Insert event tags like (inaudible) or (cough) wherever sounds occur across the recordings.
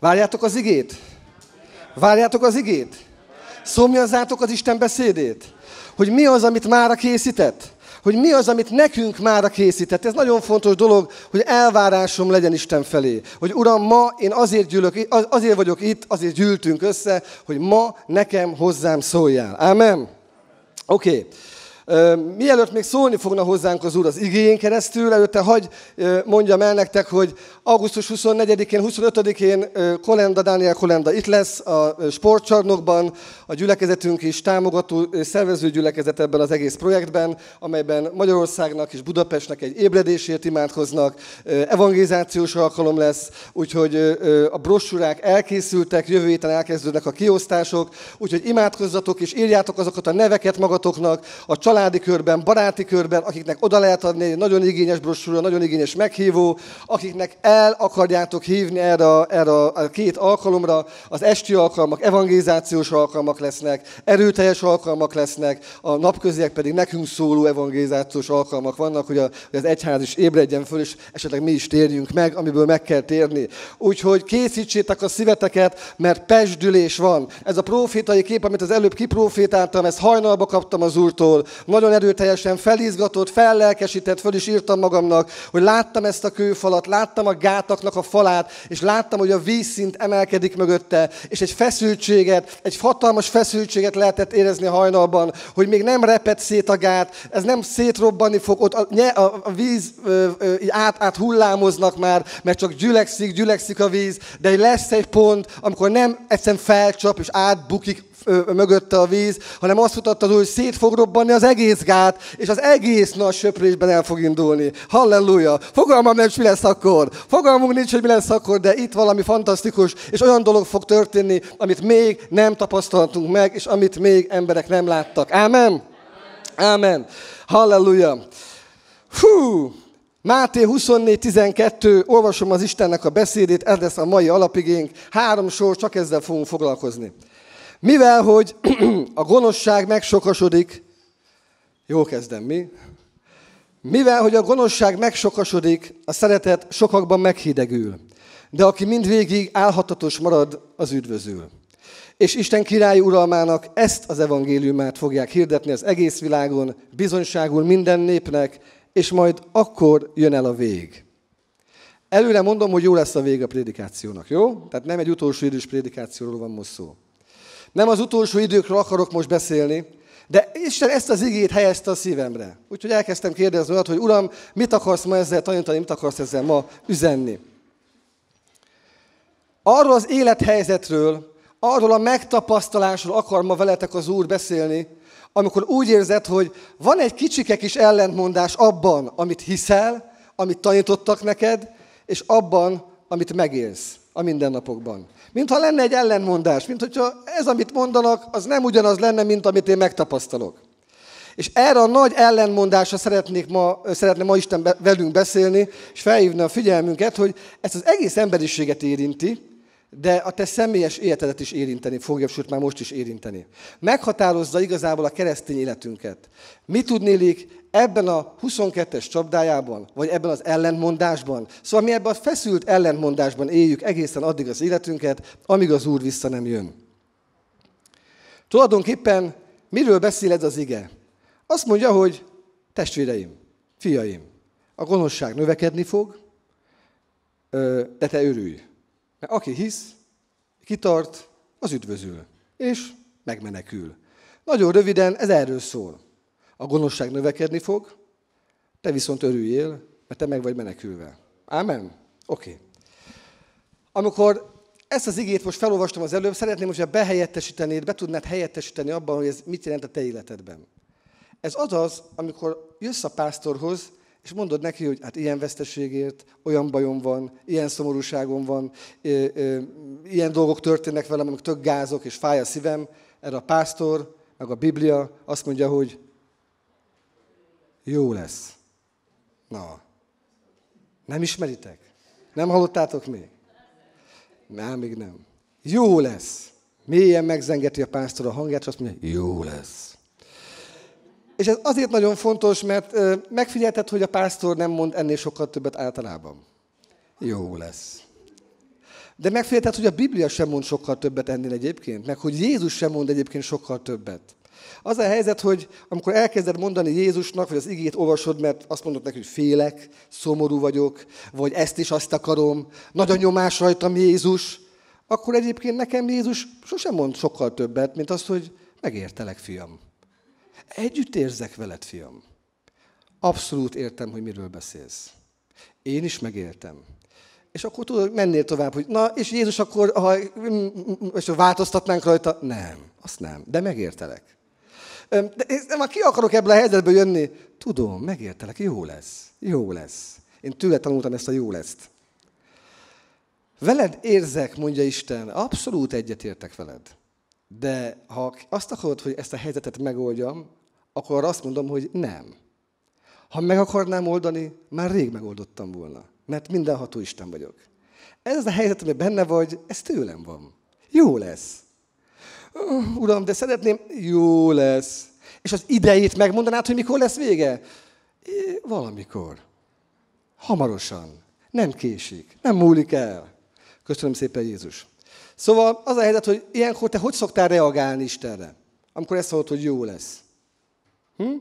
Várjátok az igét? Várjátok az igét? Szomjazzátok az Isten beszédét? Hogy mi az, amit mára készített? Hogy mi az, amit nekünk mára készített? Ez nagyon fontos dolog, hogy elvárásom legyen Isten felé. Hogy Uram, ma én azért, gyűlök, azért vagyok itt, azért gyűltünk össze, hogy ma nekem hozzám szóljál. Amen? Oké. Okay. Mielőtt még szólni fogna hozzánk az Úr az igényén keresztül, előtte hagy mondjam el nektek, hogy augusztus 24-én, 25-én Kolenda, Dániel Kolenda itt lesz a sportcsarnokban, a gyülekezetünk is támogató szervező gyülekezet ebben az egész projektben, amelyben Magyarországnak és Budapestnek egy ébredésért imádkoznak, evangelizációs alkalom lesz, úgyhogy a brossurák elkészültek, jövő héten elkezdődnek a kiosztások, úgyhogy imádkozzatok és írjátok azokat a neveket magatoknak, a család családi körben, baráti körben, akiknek oda lehet adni egy nagyon igényes brosúra, nagyon igényes meghívó, akiknek el akarjátok hívni erre, erre a két alkalomra, az esti alkalmak, evangelizációs alkalmak lesznek, erőteljes alkalmak lesznek, a napköziek pedig nekünk szóló evangelizációs alkalmak vannak, hogy, a, hogy az egyház is ébredjen föl, és esetleg mi is térjünk meg, amiből meg kell térni. Úgyhogy készítsétek a szíveteket, mert pesdülés van. Ez a profétai kép, amit az előbb kiprofétáltam, ezt hajnalba kaptam az úrtól, nagyon erőteljesen felizgatott, fellelkesített, föl is írtam magamnak, hogy láttam ezt a kőfalat, láttam a gátaknak a falát, és láttam, hogy a vízszint emelkedik mögötte, és egy feszültséget, egy hatalmas feszültséget lehetett érezni a hajnalban, hogy még nem repett szét a gát, ez nem szétrobbanni fog, ott a, a, a víz ö, ö, át, át hullámoznak már, mert csak gyülekszik, gyülekszik a víz, de lesz egy pont, amikor nem egyszerűen felcsap és átbukik mögötte a víz, hanem azt mutatta az hogy szét fog robbanni az egész gát, és az egész nagy söprésben el fog indulni. Halleluja! Fogalmam nem, mi lesz akkor. Fogalmunk nincs, hogy mi lesz akkor, de itt valami fantasztikus, és olyan dolog fog történni, amit még nem tapasztaltunk meg, és amit még emberek nem láttak. Ámen? Ámen. Halleluja. Hú, Máté 24.12, olvasom az Istennek a beszédét, ez lesz a mai alapigénk. Három sor, csak ezzel fogunk foglalkozni. Mivel, hogy (clears throat) a gonoszság megsokasodik, jó kezdem mi, mivel, hogy a gonoszság megsokasodik, a szeretet sokakban meghidegül, de aki mindvégig álhatatos marad, az üdvözül. És Isten király uralmának ezt az evangéliumát fogják hirdetni az egész világon, bizonyságul minden népnek, és majd akkor jön el a vég. Előre mondom, hogy jó lesz a vég a prédikációnak, jó? Tehát nem egy utolsó idős prédikációról van most szó. Nem az utolsó időkről akarok most beszélni, de Isten ezt az igét helyezte a szívemre. Úgyhogy elkezdtem kérdezni olyat, hogy Uram, mit akarsz ma ezzel tanítani, mit akarsz ezzel ma üzenni? Arról az élethelyzetről, arról a megtapasztalásról akar ma veletek az Úr beszélni, amikor úgy érzed, hogy van egy kicsike kis ellentmondás abban, amit hiszel, amit tanítottak neked, és abban, amit megélsz a mindennapokban. Mintha lenne egy ellenmondás, mint hogyha ez, amit mondanak, az nem ugyanaz lenne, mint amit én megtapasztalok. És erre a nagy ellenmondásra szeretnék ma, szeretne ma Isten velünk beszélni, és felhívni a figyelmünket, hogy ezt az egész emberiséget érinti, de a te személyes életedet is érinteni fogja, sőt már most is érinteni. Meghatározza igazából a keresztény életünket. Mi tudnélik ebben a 22-es csapdájában, vagy ebben az ellentmondásban. Szóval mi ebben a feszült ellentmondásban éljük egészen addig az életünket, amíg az Úr vissza nem jön. Tulajdonképpen miről beszél ez az ige? Azt mondja, hogy testvéreim, fiaim, a gonoszság növekedni fog, de te örülj. Mert aki hisz, kitart, az üdvözül, és megmenekül. Nagyon röviden ez erről szól a gonoszság növekedni fog, te viszont örüljél, mert te meg vagy menekülve. Ámen? Oké. Okay. Amikor ezt az igét most felolvastam az előbb, szeretném, hogyha behelyettesítenéd, be tudnád helyettesíteni abban, hogy ez mit jelent a te életedben. Ez az az, amikor jössz a pásztorhoz, és mondod neki, hogy hát ilyen veszteségért, olyan bajom van, ilyen szomorúságom van, ö, ö, ilyen dolgok történnek velem, amik tök gázok, és fáj a szívem. Erre a pásztor, meg a Biblia azt mondja, hogy jó lesz. Na, nem ismeritek? Nem hallottátok még? Nem, még nem. Jó lesz. Mélyen megzengeti a pásztor a hangját, és azt mondja, jó lesz. És ez azért nagyon fontos, mert megfigyelted, hogy a pásztor nem mond ennél sokkal többet általában. Jó lesz. De megfigyelted, hogy a Biblia sem mond sokkal többet ennél egyébként, meg hogy Jézus sem mond egyébként sokkal többet. Az a helyzet, hogy amikor elkezded mondani Jézusnak, vagy az igét olvasod, mert azt mondod neki, hogy félek, szomorú vagyok, vagy ezt is azt akarom, nagyon nyomás rajtam Jézus, akkor egyébként nekem Jézus sosem mond sokkal többet, mint azt, hogy megértelek, fiam. Együtt érzek veled, fiam. Abszolút értem, hogy miről beszélsz. Én is megértem. És akkor tudod, mennél tovább, hogy na, és Jézus akkor, ha mm, mm, mm, és változtatnánk rajta? Nem, azt nem, de megértelek. De én már ki akarok ebből a helyzetből jönni? Tudom, megértelek, jó lesz, jó lesz. Én tőle tanultam ezt a jó lesz Veled érzek, mondja Isten, abszolút egyetértek veled. De ha azt akarod, hogy ezt a helyzetet megoldjam, akkor azt mondom, hogy nem. Ha meg akarnám oldani, már rég megoldottam volna, mert mindenható Isten vagyok. Ez az a helyzet, ami benne vagy, ez tőlem van. Jó lesz. Uram, de szeretném, jó lesz. És az idejét megmondanád, hogy mikor lesz vége? É, valamikor. Hamarosan. Nem késik. Nem múlik el. Köszönöm szépen, Jézus. Szóval az a helyzet, hogy ilyenkor te hogy szoktál reagálni Istenre? Amikor ezt hallod, hogy jó lesz. Hm?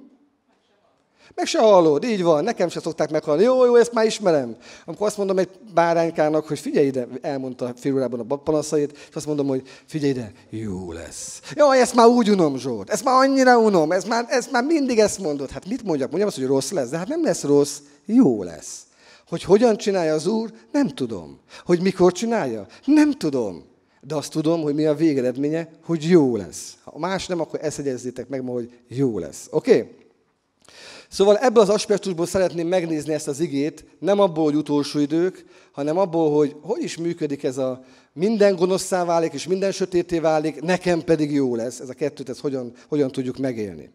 Meg se hallod, így van, nekem se szokták meghallani. Jó, jó, ezt már ismerem. Amikor azt mondom egy báránykának, hogy figyelj ide, elmondta Firulában a panaszait, és azt mondom, hogy figyelj ide, jó lesz. Jaj, ezt már úgy unom, Zsolt, ezt már annyira unom, ez már, ez már mindig ezt mondod. Hát mit mondjak? Mondjam azt, hogy rossz lesz, de hát nem lesz rossz, jó lesz. Hogy hogyan csinálja az Úr, nem tudom. Hogy mikor csinálja, nem tudom. De azt tudom, hogy mi a végeredménye, hogy jó lesz. Ha más nem, akkor ezt meg ma, hogy jó lesz. Oké? Okay? Szóval ebből az aspektusból szeretném megnézni ezt az igét, nem abból, hogy utolsó idők, hanem abból, hogy hogy is működik ez a minden gonoszszá válik, és minden sötété válik, nekem pedig jó lesz. Ez a kettőt, ez hogyan, hogyan tudjuk megélni.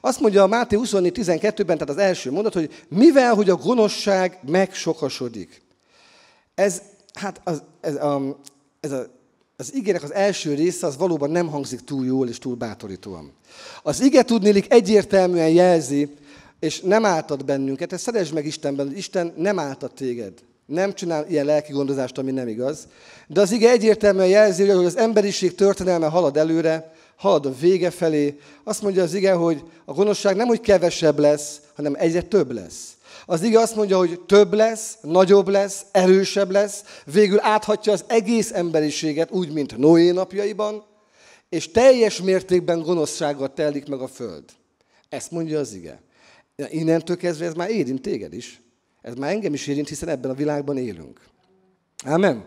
Azt mondja a Máté 24.12-ben, tehát az első mondat, hogy mivel, hogy a gonoszság megsokasodik. Ez, hát az, ez, a, ez a, az igének az első része az valóban nem hangzik túl jól és túl bátorítóan. Az ige tudnélik egyértelműen jelzi, és nem áltat bennünket. Ezt szeresd meg Istenben, hogy Isten nem áltat téged. Nem csinál ilyen lelki gondozást, ami nem igaz. De az ige egyértelműen jelzi, hogy az emberiség történelme halad előre, halad a vége felé. Azt mondja az ige, hogy a gonoszság nem úgy kevesebb lesz, hanem egyre több lesz. Az ige azt mondja, hogy több lesz, nagyobb lesz, erősebb lesz, végül áthatja az egész emberiséget, úgy, mint Noé napjaiban, és teljes mértékben gonoszsággal telik meg a föld. Ezt mondja az ige. Ja, innentől kezdve ez már érint téged is. Ez már engem is érint, hiszen ebben a világban élünk. Amen.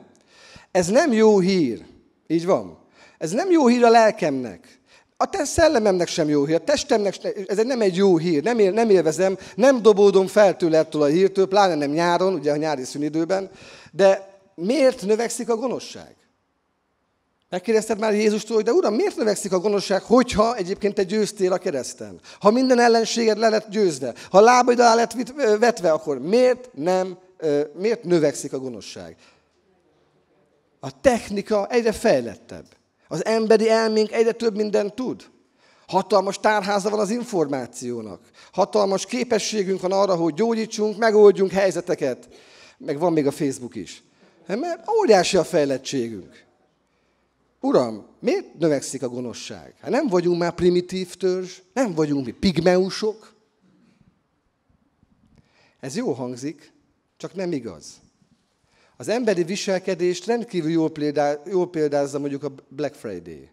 Ez nem jó hír. Így van. Ez nem jó hír a lelkemnek. A te szellememnek sem jó hír, a testemnek, ez nem egy jó hír, nem, él, nem élvezem, nem dobódom fel tőle ettől a hírtől, pláne nem nyáron, ugye a nyári szünidőben, de miért növekszik a gonoszság? Megkérdezted már Jézustól, hogy de uram, miért növekszik a gonoszság, hogyha egyébként te győztél a kereszten? Ha minden ellenséged le lett győzve, ha lábaid alá lett vetve, akkor miért nem, miért növekszik a gonoszság? A technika egyre fejlettebb. Az emberi elménk egyre több mindent tud. Hatalmas tárháza van az információnak. Hatalmas képességünk van arra, hogy gyógyítsunk, megoldjunk helyzeteket. Meg van még a Facebook is. Mert óriási a fejlettségünk. Uram, miért növekszik a gonoszság? Hát nem vagyunk már primitív törzs, nem vagyunk mi pigmeusok. Ez jó hangzik, csak nem igaz. Az emberi viselkedést rendkívül jól, példá, jól példázza mondjuk a Black Friday.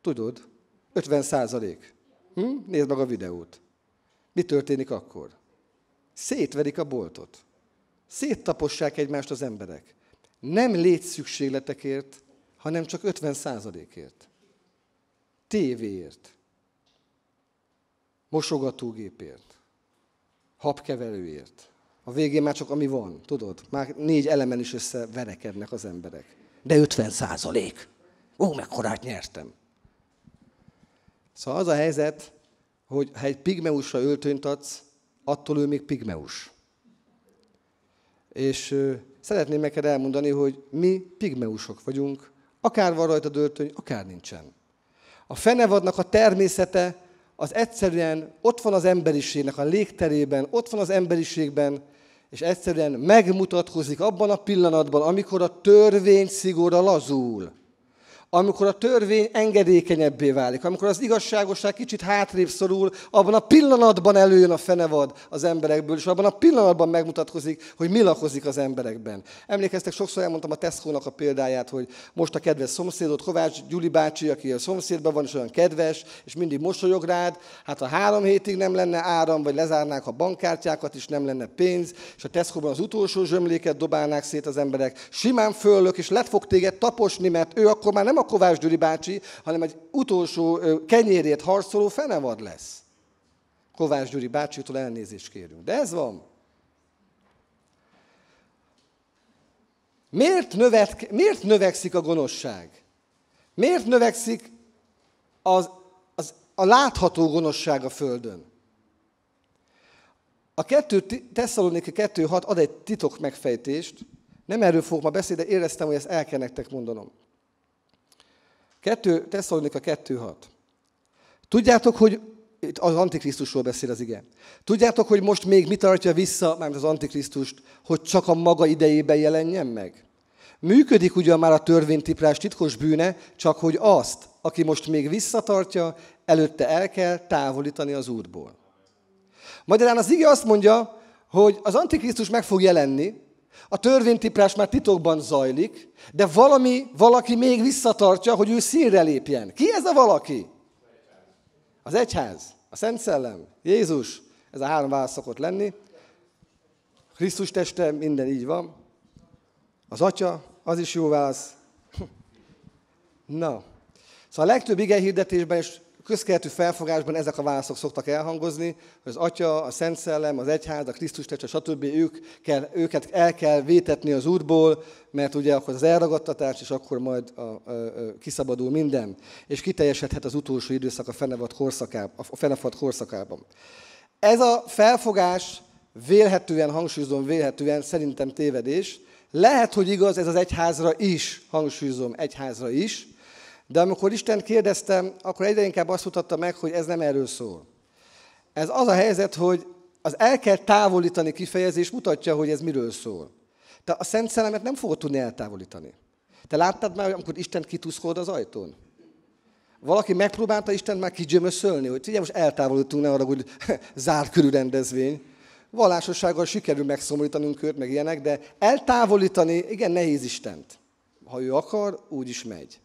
Tudod, 50 százalék. Hm? Nézd meg a videót. Mi történik akkor? Szétverik a boltot. Széttapossák egymást az emberek. Nem létszükségletekért, hanem csak 50 százalékért. Tévéért. Mosogatógépért. Habkeverőért. A végén már csak ami van, tudod? Már négy elemen is összeverekednek az emberek. De 50 százalék. Ó, mekkorát nyertem. Szóval az a helyzet, hogy ha egy pigmeusra öltönyt adsz, attól ő még pigmeus. És ö, szeretném neked elmondani, hogy mi pigmeusok vagyunk Akár van rajta dörtöny, akár nincsen. A fenevadnak a természete az egyszerűen ott van az emberiségnek a légterében, ott van az emberiségben, és egyszerűen megmutatkozik abban a pillanatban, amikor a törvény szigora lazul amikor a törvény engedékenyebbé válik, amikor az igazságosság kicsit hátrébb szorul, abban a pillanatban előjön a fenevad az emberekből, és abban a pillanatban megmutatkozik, hogy mi lakozik az emberekben. Emlékeztek, sokszor elmondtam a tesco a példáját, hogy most a kedves szomszédot, Kovács Gyuli bácsi, aki a szomszédban van, és olyan kedves, és mindig mosolyog rád, hát ha három hétig nem lenne áram, vagy lezárnák a bankkártyákat, és nem lenne pénz, és a tesco az utolsó zsömléket dobálnák szét az emberek, simán föllök, és lett fog téged taposni, mert ő akkor már nem nem a Kovács Gyuri bácsi, hanem egy utolsó kenyérét harcoló fenevad lesz. Kovács Gyuri bácsitól elnézést kérünk. De ez van. Miért, növet, miért növekszik a gonoszság? Miért növekszik az, az, a látható gonoszság a Földön? A kettő Tesszaloniki 2.6 ad egy titok megfejtést, nem erről fogok ma beszélni, de éreztem, hogy ezt el kell nektek mondanom. Kettő a kettő hat. Tudjátok, hogy itt az Antikrisztusról beszél az ige. Tudjátok, hogy most még mit tartja vissza, már az Antikrisztust, hogy csak a maga idejében jelenjen meg? Működik ugyan már a törvénytiprás titkos bűne, csak hogy azt, aki most még visszatartja, előtte el kell távolítani az útból. Magyarán az ige azt mondja, hogy az Antikrisztus meg fog jelenni, a törvénytiprás már titokban zajlik, de valami, valaki még visszatartja, hogy ő színre lépjen. Ki ez a valaki? Az egyház, a Szent Szellem, Jézus. Ez a három válasz szokott lenni. Krisztus teste, minden így van. Az atya, az is jó válasz. (laughs) Na, szóval a legtöbb ige hirdetésben és közkeletű felfogásban ezek a válaszok szoktak elhangozni, hogy az Atya, a Szent Szellem, az Egyház, a Krisztus testvér, stb. Ők kell, őket el kell vétetni az útból, mert ugye akkor az elragadtatás, és akkor majd a, a, a, kiszabadul minden, és kiteljesedhet az utolsó időszak a fenevad korszakában. korszakában. Ez a felfogás vélhetően, hangsúlyozom vélhetően, szerintem tévedés. Lehet, hogy igaz ez az egyházra is, hangsúlyozom, egyházra is, de amikor Isten kérdeztem, akkor egyre inkább azt mutatta meg, hogy ez nem erről szól. Ez az a helyzet, hogy az el kell távolítani kifejezés mutatja, hogy ez miről szól. Te a Szent Szellemet nem fogod tudni eltávolítani. Te láttad már, amikor Isten kituszkod az ajtón? Valaki megpróbálta Isten már kigyömöszölni, hogy ugye most eltávolítunk, ne arra, hogy (laughs) zárt körű rendezvény. Valásossággal sikerül megszomorítanunk őt, meg ilyenek, de eltávolítani, igen, nehéz Istent. Ha ő akar, úgy is megy.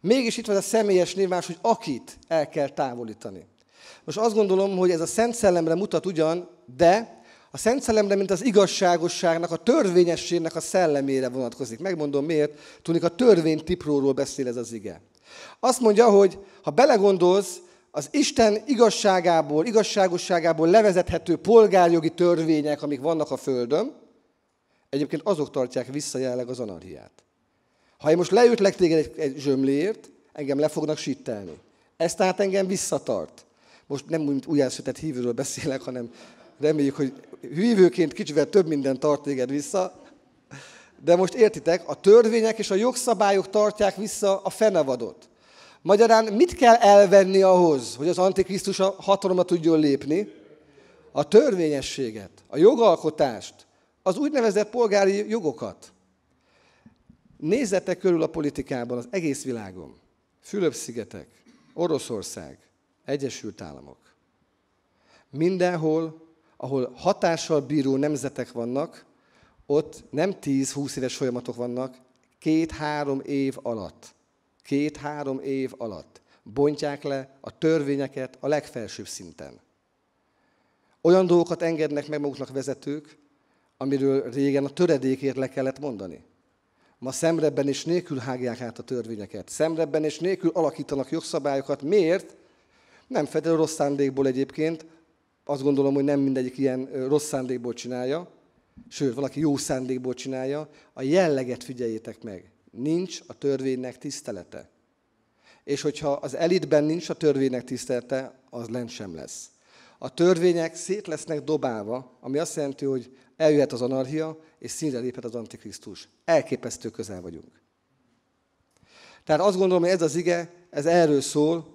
Mégis itt van a személyes névmás, hogy akit el kell távolítani. Most azt gondolom, hogy ez a Szent Szellemre mutat ugyan, de a Szent Szellemre, mint az igazságosságnak, a törvényességnek a szellemére vonatkozik. Megmondom miért, tűnik a törvénytipróról beszél ez az ige. Azt mondja, hogy ha belegondolsz, az Isten igazságából, igazságosságából levezethető polgárjogi törvények, amik vannak a Földön, egyébként azok tartják vissza jelenleg az anarhiát. Ha én most leütlek téged egy, egy zsömléért, engem le fognak sittelni. Ez tehát engem visszatart. Most nem úgy, újjászületett hívőről beszélek, hanem reméljük, hogy hívőként kicsivel több minden tart téged vissza. De most értitek, a törvények és a jogszabályok tartják vissza a fenevadot. Magyarán mit kell elvenni ahhoz, hogy az Antikrisztus a hatalomra tudjon lépni? A törvényességet, a jogalkotást, az úgynevezett polgári jogokat. Nézzetek körül a politikában, az egész világon. Fülöp-szigetek, Oroszország, Egyesült Államok. Mindenhol, ahol hatással bíró nemzetek vannak, ott nem 10-20 éves folyamatok vannak, két-három év alatt. Két-három év alatt bontják le a törvényeket a legfelsőbb szinten. Olyan dolgokat engednek meg maguknak vezetők, amiről régen a töredékért le kellett mondani. Ma szemrebben és nélkül hágják át a törvényeket. Szemrebben és nélkül alakítanak jogszabályokat. Miért? Nem feltétlenül rossz szándékból egyébként. Azt gondolom, hogy nem mindegyik ilyen rossz szándékból csinálja. Sőt, valaki jó szándékból csinálja. A jelleget figyeljétek meg. Nincs a törvénynek tisztelete. És hogyha az elitben nincs a törvénynek tisztelete, az lent sem lesz. A törvények szét lesznek dobálva, ami azt jelenti, hogy Eljöhet az anarchia, és színre léphet az Antikrisztus. Elképesztő közel vagyunk. Tehát azt gondolom, hogy ez az ige, ez erről szól,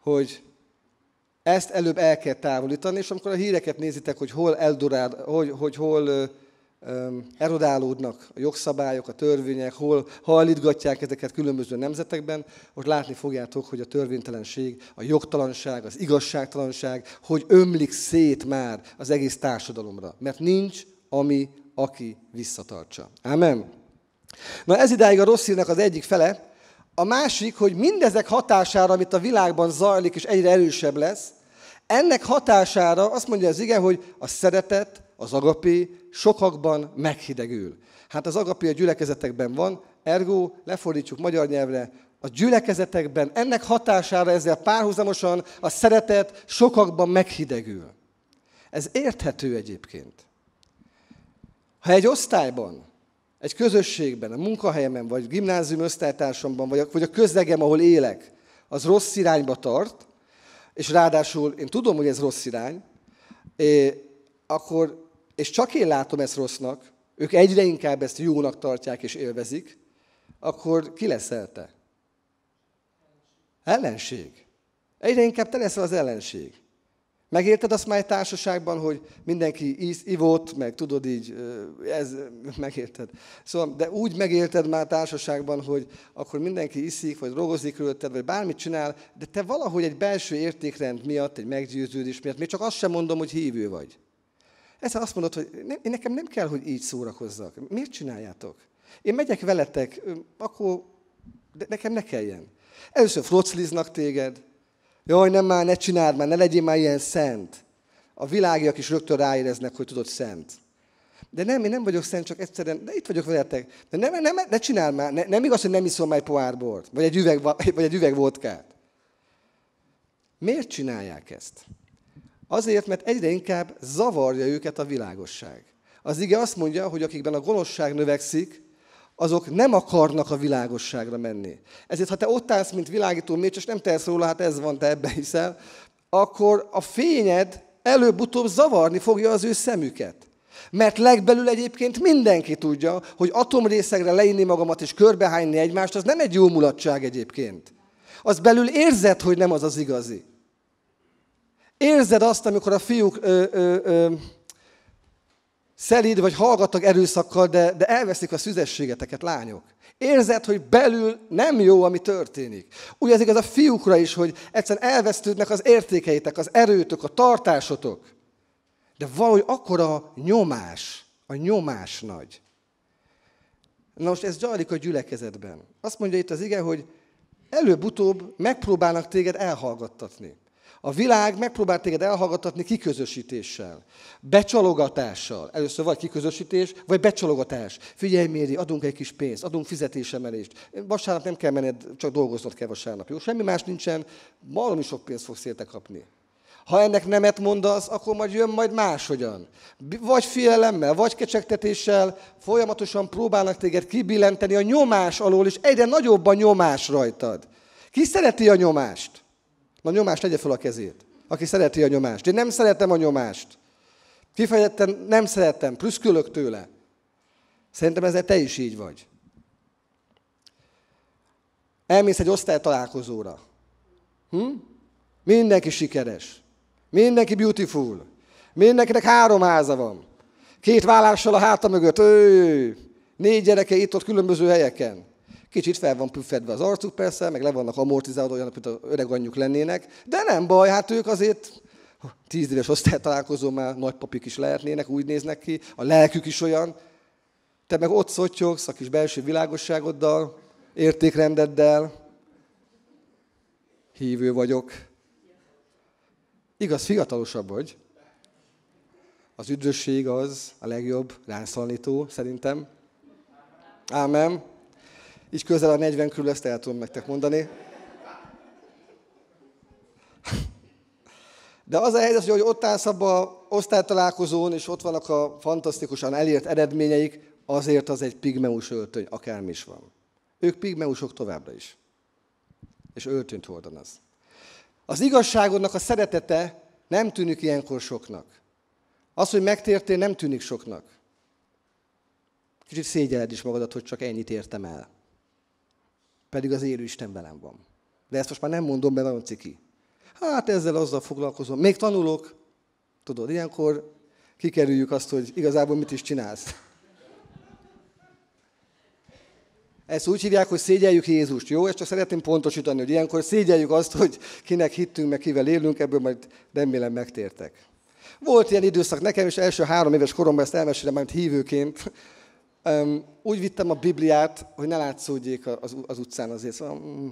hogy ezt előbb el kell távolítani, és amikor a híreket nézitek, hogy hol, eldurál, hogy, hogy hol erodálódnak a jogszabályok, a törvények, hol hallítgatják ezeket különböző nemzetekben, ott látni fogjátok, hogy a törvénytelenség, a jogtalanság, az igazságtalanság, hogy ömlik szét már az egész társadalomra. Mert nincs ami, aki visszatartsa. Amen. Na ez idáig a rossz hírnek az egyik fele. A másik, hogy mindezek hatására, amit a világban zajlik, és egyre erősebb lesz, ennek hatására azt mondja az igen, hogy a szeretet, az agapé sokakban meghidegül. Hát az agapé a gyülekezetekben van, ergo lefordítjuk magyar nyelvre, a gyülekezetekben ennek hatására ezzel párhuzamosan a szeretet sokakban meghidegül. Ez érthető egyébként. Ha egy osztályban, egy közösségben, a munkahelyemen, vagy gimnázium osztálytársamban, vagy a, vagy a közlegem, ahol élek, az rossz irányba tart, és ráadásul én tudom, hogy ez rossz irány, és akkor, és csak én látom ezt rossznak, ők egyre inkább ezt jónak tartják és élvezik, akkor ki leszel te? Ellenség. Egyre inkább te leszel az ellenség. Megérted azt már egy társaságban, hogy mindenki íz, ivott, meg tudod így, ez, megérted. Szóval, de úgy megérted már társaságban, hogy akkor mindenki iszik, vagy drogozik körülötted, vagy bármit csinál, de te valahogy egy belső értékrend miatt, egy meggyőződés miatt, még csak azt sem mondom, hogy hívő vagy. Ezzel azt mondod, hogy én nekem nem kell, hogy így szórakozzak. Miért csináljátok? Én megyek veletek, akkor de nekem ne kelljen. Először frocliznak téged, Jaj, nem már, ne csináld már, ne legyél már ilyen szent. A világiak is rögtön ráéreznek, hogy tudod, szent. De nem, én nem vagyok szent, csak egyszerűen, de itt vagyok veletek. De nem, nem, ne csináld már, ne, nem igaz, hogy nem iszom már egy poárbort, vagy egy üveg, (laughs) vagy egy üveg vodkát. Miért csinálják ezt? Azért, mert egyre inkább zavarja őket a világosság. Az ige azt mondja, hogy akikben a gonoszság növekszik, azok nem akarnak a világosságra menni. Ezért, ha te ott állsz, mint világító mécs, és nem tehetsz róla, hát ez van, te ebbe hiszel, akkor a fényed előbb-utóbb zavarni fogja az ő szemüket. Mert legbelül egyébként mindenki tudja, hogy atomrészegre leinni magamat és körbehányni egymást, az nem egy jó mulatság egyébként. Az belül érzed, hogy nem az az igazi. Érzed azt, amikor a fiúk ö, ö, ö, szelíd vagy hallgatnak erőszakkal, de, de elveszik a szüzességeteket, lányok. Érzed, hogy belül nem jó, ami történik. Úgy ez igaz a fiúkra is, hogy egyszerűen elvesztődnek az értékeitek, az erőtök, a tartásotok. De valahogy akkora nyomás, a nyomás nagy. Na most ez zajlik a gyülekezetben. Azt mondja itt az ige, hogy előbb-utóbb megpróbálnak téged elhallgattatni. A világ megpróbál téged elhallgatni kiközösítéssel, becsalogatással. Először vagy kiközösítés, vagy becsalogatás. Figyelj, Méri, adunk egy kis pénzt, adunk fizetésemelést. Vasárnap nem kell menned, csak dolgoznod kell vasárnap. Jó, semmi más nincsen, valami sok pénzt fogsz érte kapni. Ha ennek nemet mondasz, akkor majd jön majd máshogyan. Vagy félelemmel, vagy kecsegtetéssel folyamatosan próbálnak téged kibillenteni a nyomás alól, és egyre nagyobb a nyomás rajtad. Ki szereti a nyomást? Na nyomást tegye fel a kezét, aki szereti a nyomást. Én nem szeretem a nyomást. Kifejezetten nem szeretem, prüszkölök tőle. Szerintem ezzel te is így vagy. Elmész egy osztálytalálkozóra. Hm? Mindenki sikeres. Mindenki beautiful. Mindenkinek három háza van. Két vállással a háta mögött. Ő, négy gyereke itt ott különböző helyeken. Kicsit fel van püffedve az arcuk persze, meg le vannak amortizálva, olyanok, mint az öreg anyjuk lennének, de nem baj, hát ők azért tíz éves találkozó már nagypapik is lehetnének, úgy néznek ki, a lelkük is olyan. Te meg ott szottyogsz a kis belső világosságoddal, értékrendeddel, hívő vagyok. Igaz, fiatalosabb vagy. Az üdvösség az a legjobb ránszalnító, szerintem. Ámen. Így közel a 40 körül ezt el tudom nektek mondani. De az a helyzet, hogy ott állsz abban a osztálytalálkozón, és ott vannak a fantasztikusan elért eredményeik, azért az egy pigmeus öltöny, akármi is van. Ők pigmeusok továbbra is. És öltönyt az. Az igazságodnak a szeretete nem tűnik ilyenkor soknak. Az, hogy megtértél, nem tűnik soknak. Kicsit szégyeled is magadat, hogy csak ennyit értem el. Pedig az élő Isten velem van. De ezt most már nem mondom, mert nagyon ciki. Hát ezzel azzal foglalkozom. Még tanulok. Tudod, ilyenkor kikerüljük azt, hogy igazából mit is csinálsz. Ezt úgy hívják, hogy szégyeljük Jézust, jó? Ezt csak szeretném pontosítani, hogy ilyenkor szégyeljük azt, hogy kinek hittünk, meg kivel élünk, ebből majd remélem megtértek. Volt ilyen időszak nekem, és első három éves koromban ezt elmesélem, mert hívőként, úgy vittem a Bibliát, hogy ne látszódjék az, az utcán azért, szóval mm,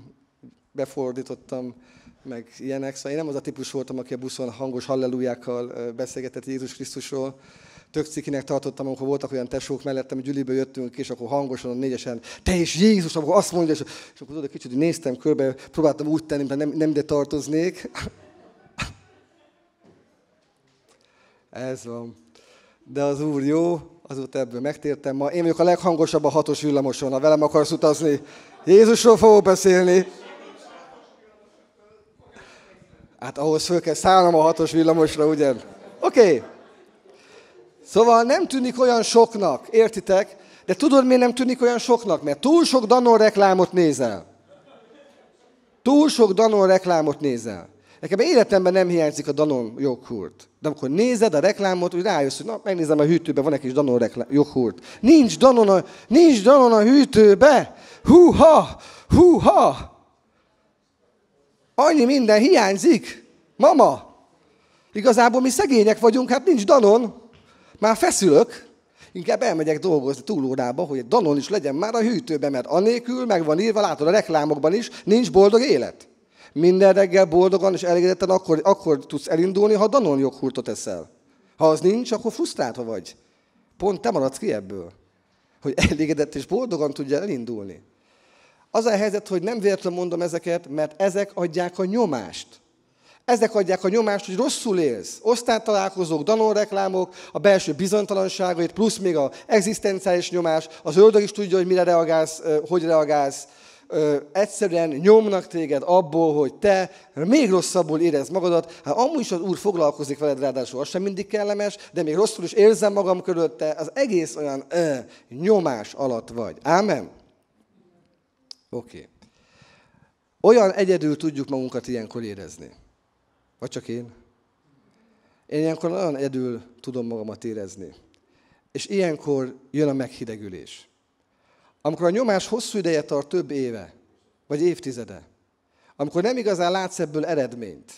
befordítottam, meg ilyenek. Szóval én nem az a típus voltam, aki a buszon hangos hallelujákkal beszélgetett Jézus Krisztusról. Tök cikinek tartottam, amikor voltak olyan tesók mellettem, hogy Gyülibe jöttünk, és akkor hangosan, négyesen, te és Jézus, akkor azt mondja, és, és akkor tudod, kicsit néztem körbe, próbáltam úgy tenni, mert nem, nem de tartoznék. (laughs) Ez van. De az Úr jó, azóta ebből megtértem ma. Én vagyok a leghangosabb a hatos villamoson, ha velem akarsz utazni. Jézusról fogok beszélni. Hát ahhoz föl kell szállnom a hatos villamosra, ugye? Oké. Okay. Szóval nem tűnik olyan soknak, értitek? De tudod, miért nem tűnik olyan soknak? Mert túl sok Danon reklámot nézel. Túl sok Danon reklámot nézel. Nekem életemben nem hiányzik a Danon joghurt. De amikor nézed a reklámot, úgy rájössz, hogy na, megnézem a hűtőbe van egy kis Danon reklám, joghurt. Nincs Danon a, nincs Danon a hűtőbe! Húha! Húha! Annyi minden hiányzik. Mama! Igazából mi szegények vagyunk, hát nincs Danon. Már feszülök. Inkább elmegyek dolgozni túlórába, hogy egy Danon is legyen már a hűtőben, mert anélkül meg van írva, látod a reklámokban is, nincs boldog élet minden reggel boldogan és elégedetten akkor, akkor tudsz elindulni, ha Danon joghurtot eszel. Ha az nincs, akkor frusztrálva vagy. Pont te maradsz ki ebből, hogy (laughs) elégedett és boldogan tudja elindulni. Az a helyzet, hogy nem véletlen mondom ezeket, mert ezek adják a nyomást. Ezek adják a nyomást, hogy rosszul élsz. találkozók, danon reklámok, a belső bizonytalanságait, plusz még a egzisztenciális nyomás, az ördög is tudja, hogy mire reagálsz, hogy reagálsz, ö, egyszerűen nyomnak téged abból, hogy te még rosszabbul érezd magadat. Hát amúgy is az Úr foglalkozik veled, ráadásul az sem mindig kellemes, de még rosszul is érzem magam körülötte, az egész olyan ö, nyomás alatt vagy. Ámen? Oké. Okay. Olyan egyedül tudjuk magunkat ilyenkor érezni. Vagy csak én? Én ilyenkor olyan egyedül tudom magamat érezni. És ilyenkor jön a meghidegülés. Amikor a nyomás hosszú ideje tart több éve, vagy évtizede, amikor nem igazán látsz ebből eredményt,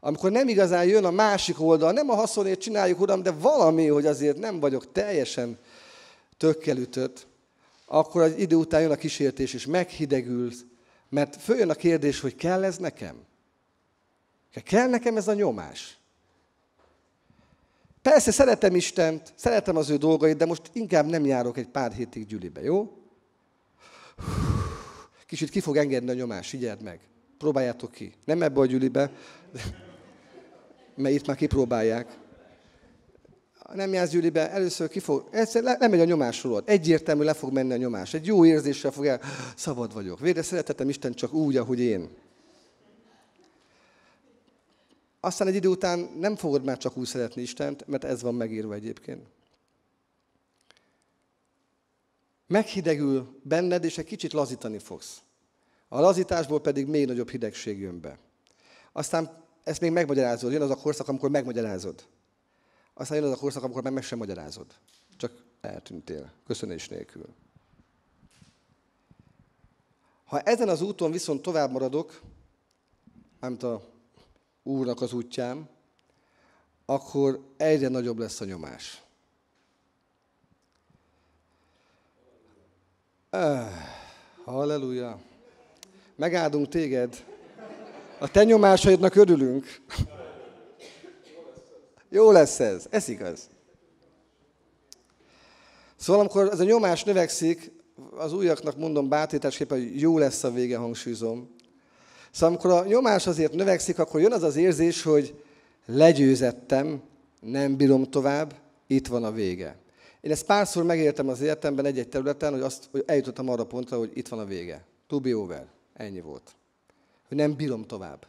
amikor nem igazán jön a másik oldal, nem a haszonért csináljuk, Uram, de valami, hogy azért nem vagyok teljesen tökkelütött, akkor az idő után jön a kísértés, és meghidegülsz, mert följön a kérdés, hogy kell ez nekem? Kell nekem ez a nyomás? Persze szeretem Istent, szeretem az ő dolgait, de most inkább nem járok egy pár hétig gyülibe, jó? Kicsit ki fog engedni a nyomás, figyeld meg. Próbáljátok ki. Nem ebbe a gyülibe, mert itt már kipróbálják. Nem jársz gyűlibe, először ki fog, egyszer le, lemegy a nyomásról, egyértelmű le fog menni a nyomás. Egy jó érzéssel fog el, szabad vagyok. Végre szeretetem Isten csak úgy, ahogy én. Aztán egy idő után nem fogod már csak úgy szeretni Istent, mert ez van megírva egyébként. meghidegül benned, és egy kicsit lazítani fogsz. A lazításból pedig még nagyobb hidegség jön be. Aztán ezt még megmagyarázod, jön az a korszak, amikor megmagyarázod. Aztán jön az a korszak, amikor meg meg sem magyarázod. Csak eltűntél, köszönés nélkül. Ha ezen az úton viszont tovább maradok, amit a Úrnak az útján, akkor egyre nagyobb lesz a nyomás. Ah, halleluja! Megáldunk téged. A te nyomásaidnak örülünk. Jó lesz ez, ez igaz. Szóval amikor ez a nyomás növekszik, az újaknak mondom bátításképpen, hogy jó lesz a vége, hangsúlyozom. Szóval amikor a nyomás azért növekszik, akkor jön az az érzés, hogy legyőzettem, nem bírom tovább, itt van a vége. Én ezt párszor megértem az életemben egy-egy területen, hogy, azt, hogy eljutottam arra pontra, hogy itt van a vége. To be over. Ennyi volt. Hogy nem bírom tovább.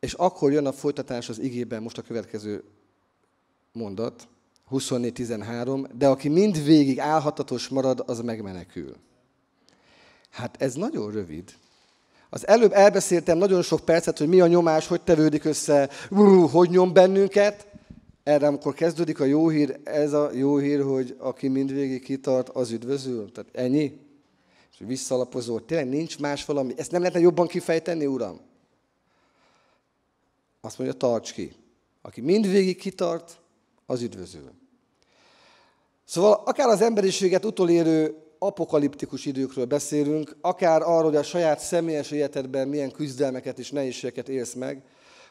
És akkor jön a folytatás az igében, most a következő mondat, 24-13, de aki mind végig állhatatos marad, az megmenekül. Hát ez nagyon rövid. Az előbb elbeszéltem nagyon sok percet, hogy mi a nyomás, hogy tevődik össze, hogy nyom bennünket, erre, amikor kezdődik a jó hír, ez a jó hír, hogy aki mindvégig kitart, az üdvözül. Tehát ennyi. És visszalapozó. Tényleg nincs más valami. Ezt nem lehetne jobban kifejteni, Uram? Azt mondja, tarts ki. Aki mindvégig kitart, az üdvözül. Szóval akár az emberiséget utolérő apokaliptikus időkről beszélünk, akár arról, hogy a saját személyes életedben milyen küzdelmeket és nehézségeket élsz meg,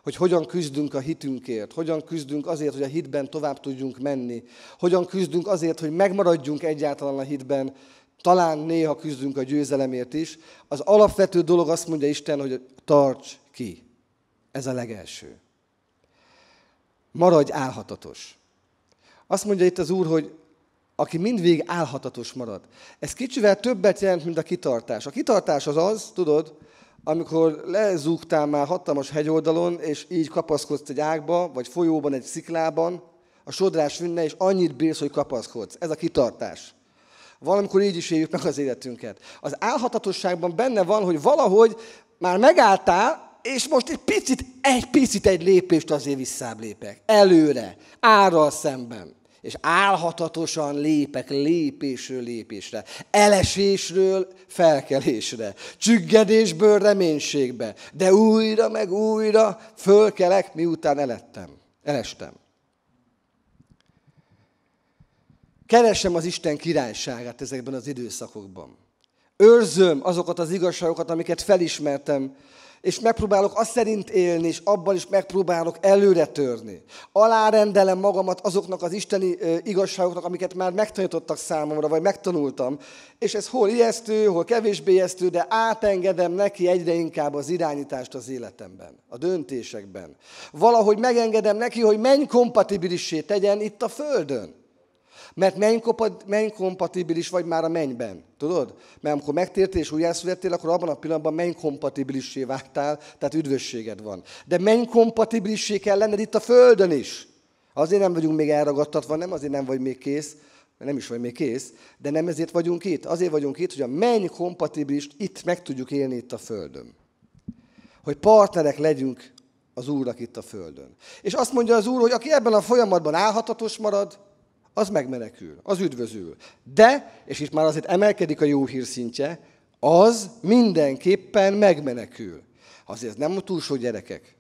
hogy hogyan küzdünk a hitünkért, hogyan küzdünk azért, hogy a hitben tovább tudjunk menni, hogyan küzdünk azért, hogy megmaradjunk egyáltalán a hitben, talán néha küzdünk a győzelemért is. Az alapvető dolog azt mondja Isten, hogy tarts ki. Ez a legelső. Maradj álhatatos. Azt mondja itt az Úr, hogy aki mindvégig álhatatos marad. Ez kicsivel többet jelent, mint a kitartás. A kitartás az az, tudod, amikor lezúgtál már hatalmas hegyoldalon, és így kapaszkodsz egy ágba, vagy folyóban, egy sziklában, a sodrás vinne, és annyit bírsz, hogy kapaszkodsz. Ez a kitartás. Valamikor így is éljük meg az életünket. Az álhatatosságban benne van, hogy valahogy már megálltál, és most egy picit, egy picit egy lépést azért visszább lépek. Előre, árral szemben és álhatatosan lépek lépésről lépésre, elesésről felkelésre, csüggedésből reménységbe, de újra meg újra fölkelek, miután elettem, elestem. Keresem az Isten királyságát ezekben az időszakokban. Őrzöm azokat az igazságokat, amiket felismertem és megpróbálok azt szerint élni, és abban is megpróbálok előre törni. Alárendelem magamat azoknak az isteni igazságoknak, amiket már megtanítottak számomra, vagy megtanultam. És ez hol ijesztő, hol kevésbé ijesztő, de átengedem neki egyre inkább az irányítást az életemben, a döntésekben. Valahogy megengedem neki, hogy menny kompatibilissé tegyen itt a Földön. Mert mennykompatibilis vagy már a mennyben, tudod? Mert amikor megtértél és újjászülettél, akkor abban a pillanatban mennykompatibilissé váltál, tehát üdvösséged van. De mennykompatibilissé kell lenned itt a Földön is. Azért nem vagyunk még elragadtatva, nem azért nem vagy még kész, nem is vagy még kész, de nem ezért vagyunk itt. Azért vagyunk itt, hogy a menny itt meg tudjuk élni itt a Földön. Hogy partnerek legyünk az Úrnak itt a Földön. És azt mondja az Úr, hogy aki ebben a folyamatban állhatatos marad, az megmenekül, az üdvözül. De, és itt már azért emelkedik a jó hír szintje, az mindenképpen megmenekül. Azért nem a túlsó gyerekek.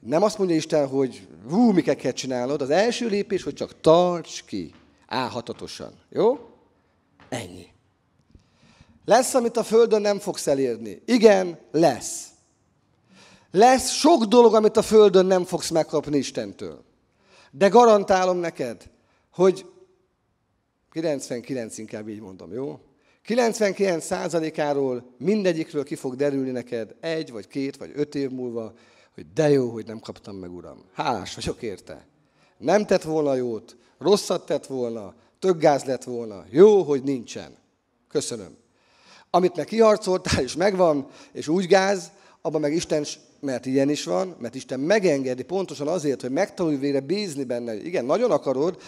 Nem azt mondja Isten, hogy hú, miket csinálod. Az első lépés, hogy csak tarts ki álhatatosan. Jó? Ennyi. Lesz, amit a Földön nem fogsz elérni. Igen, lesz. Lesz sok dolog, amit a Földön nem fogsz megkapni Istentől. De garantálom neked, hogy 99 inkább így mondom, jó? 99 százalékáról mindegyikről ki fog derülni neked egy, vagy két, vagy öt év múlva, hogy de jó, hogy nem kaptam meg, Uram. Hálás vagyok érte. Nem tett volna jót, rosszat tett volna, több gáz lett volna. Jó, hogy nincsen. Köszönöm. Amit meg kiharcoltál, és megvan, és úgy gáz, abban meg Isten mert ilyen is van, mert Isten megengedi pontosan azért, hogy megtanulj végre bízni benne. Igen, nagyon akarod,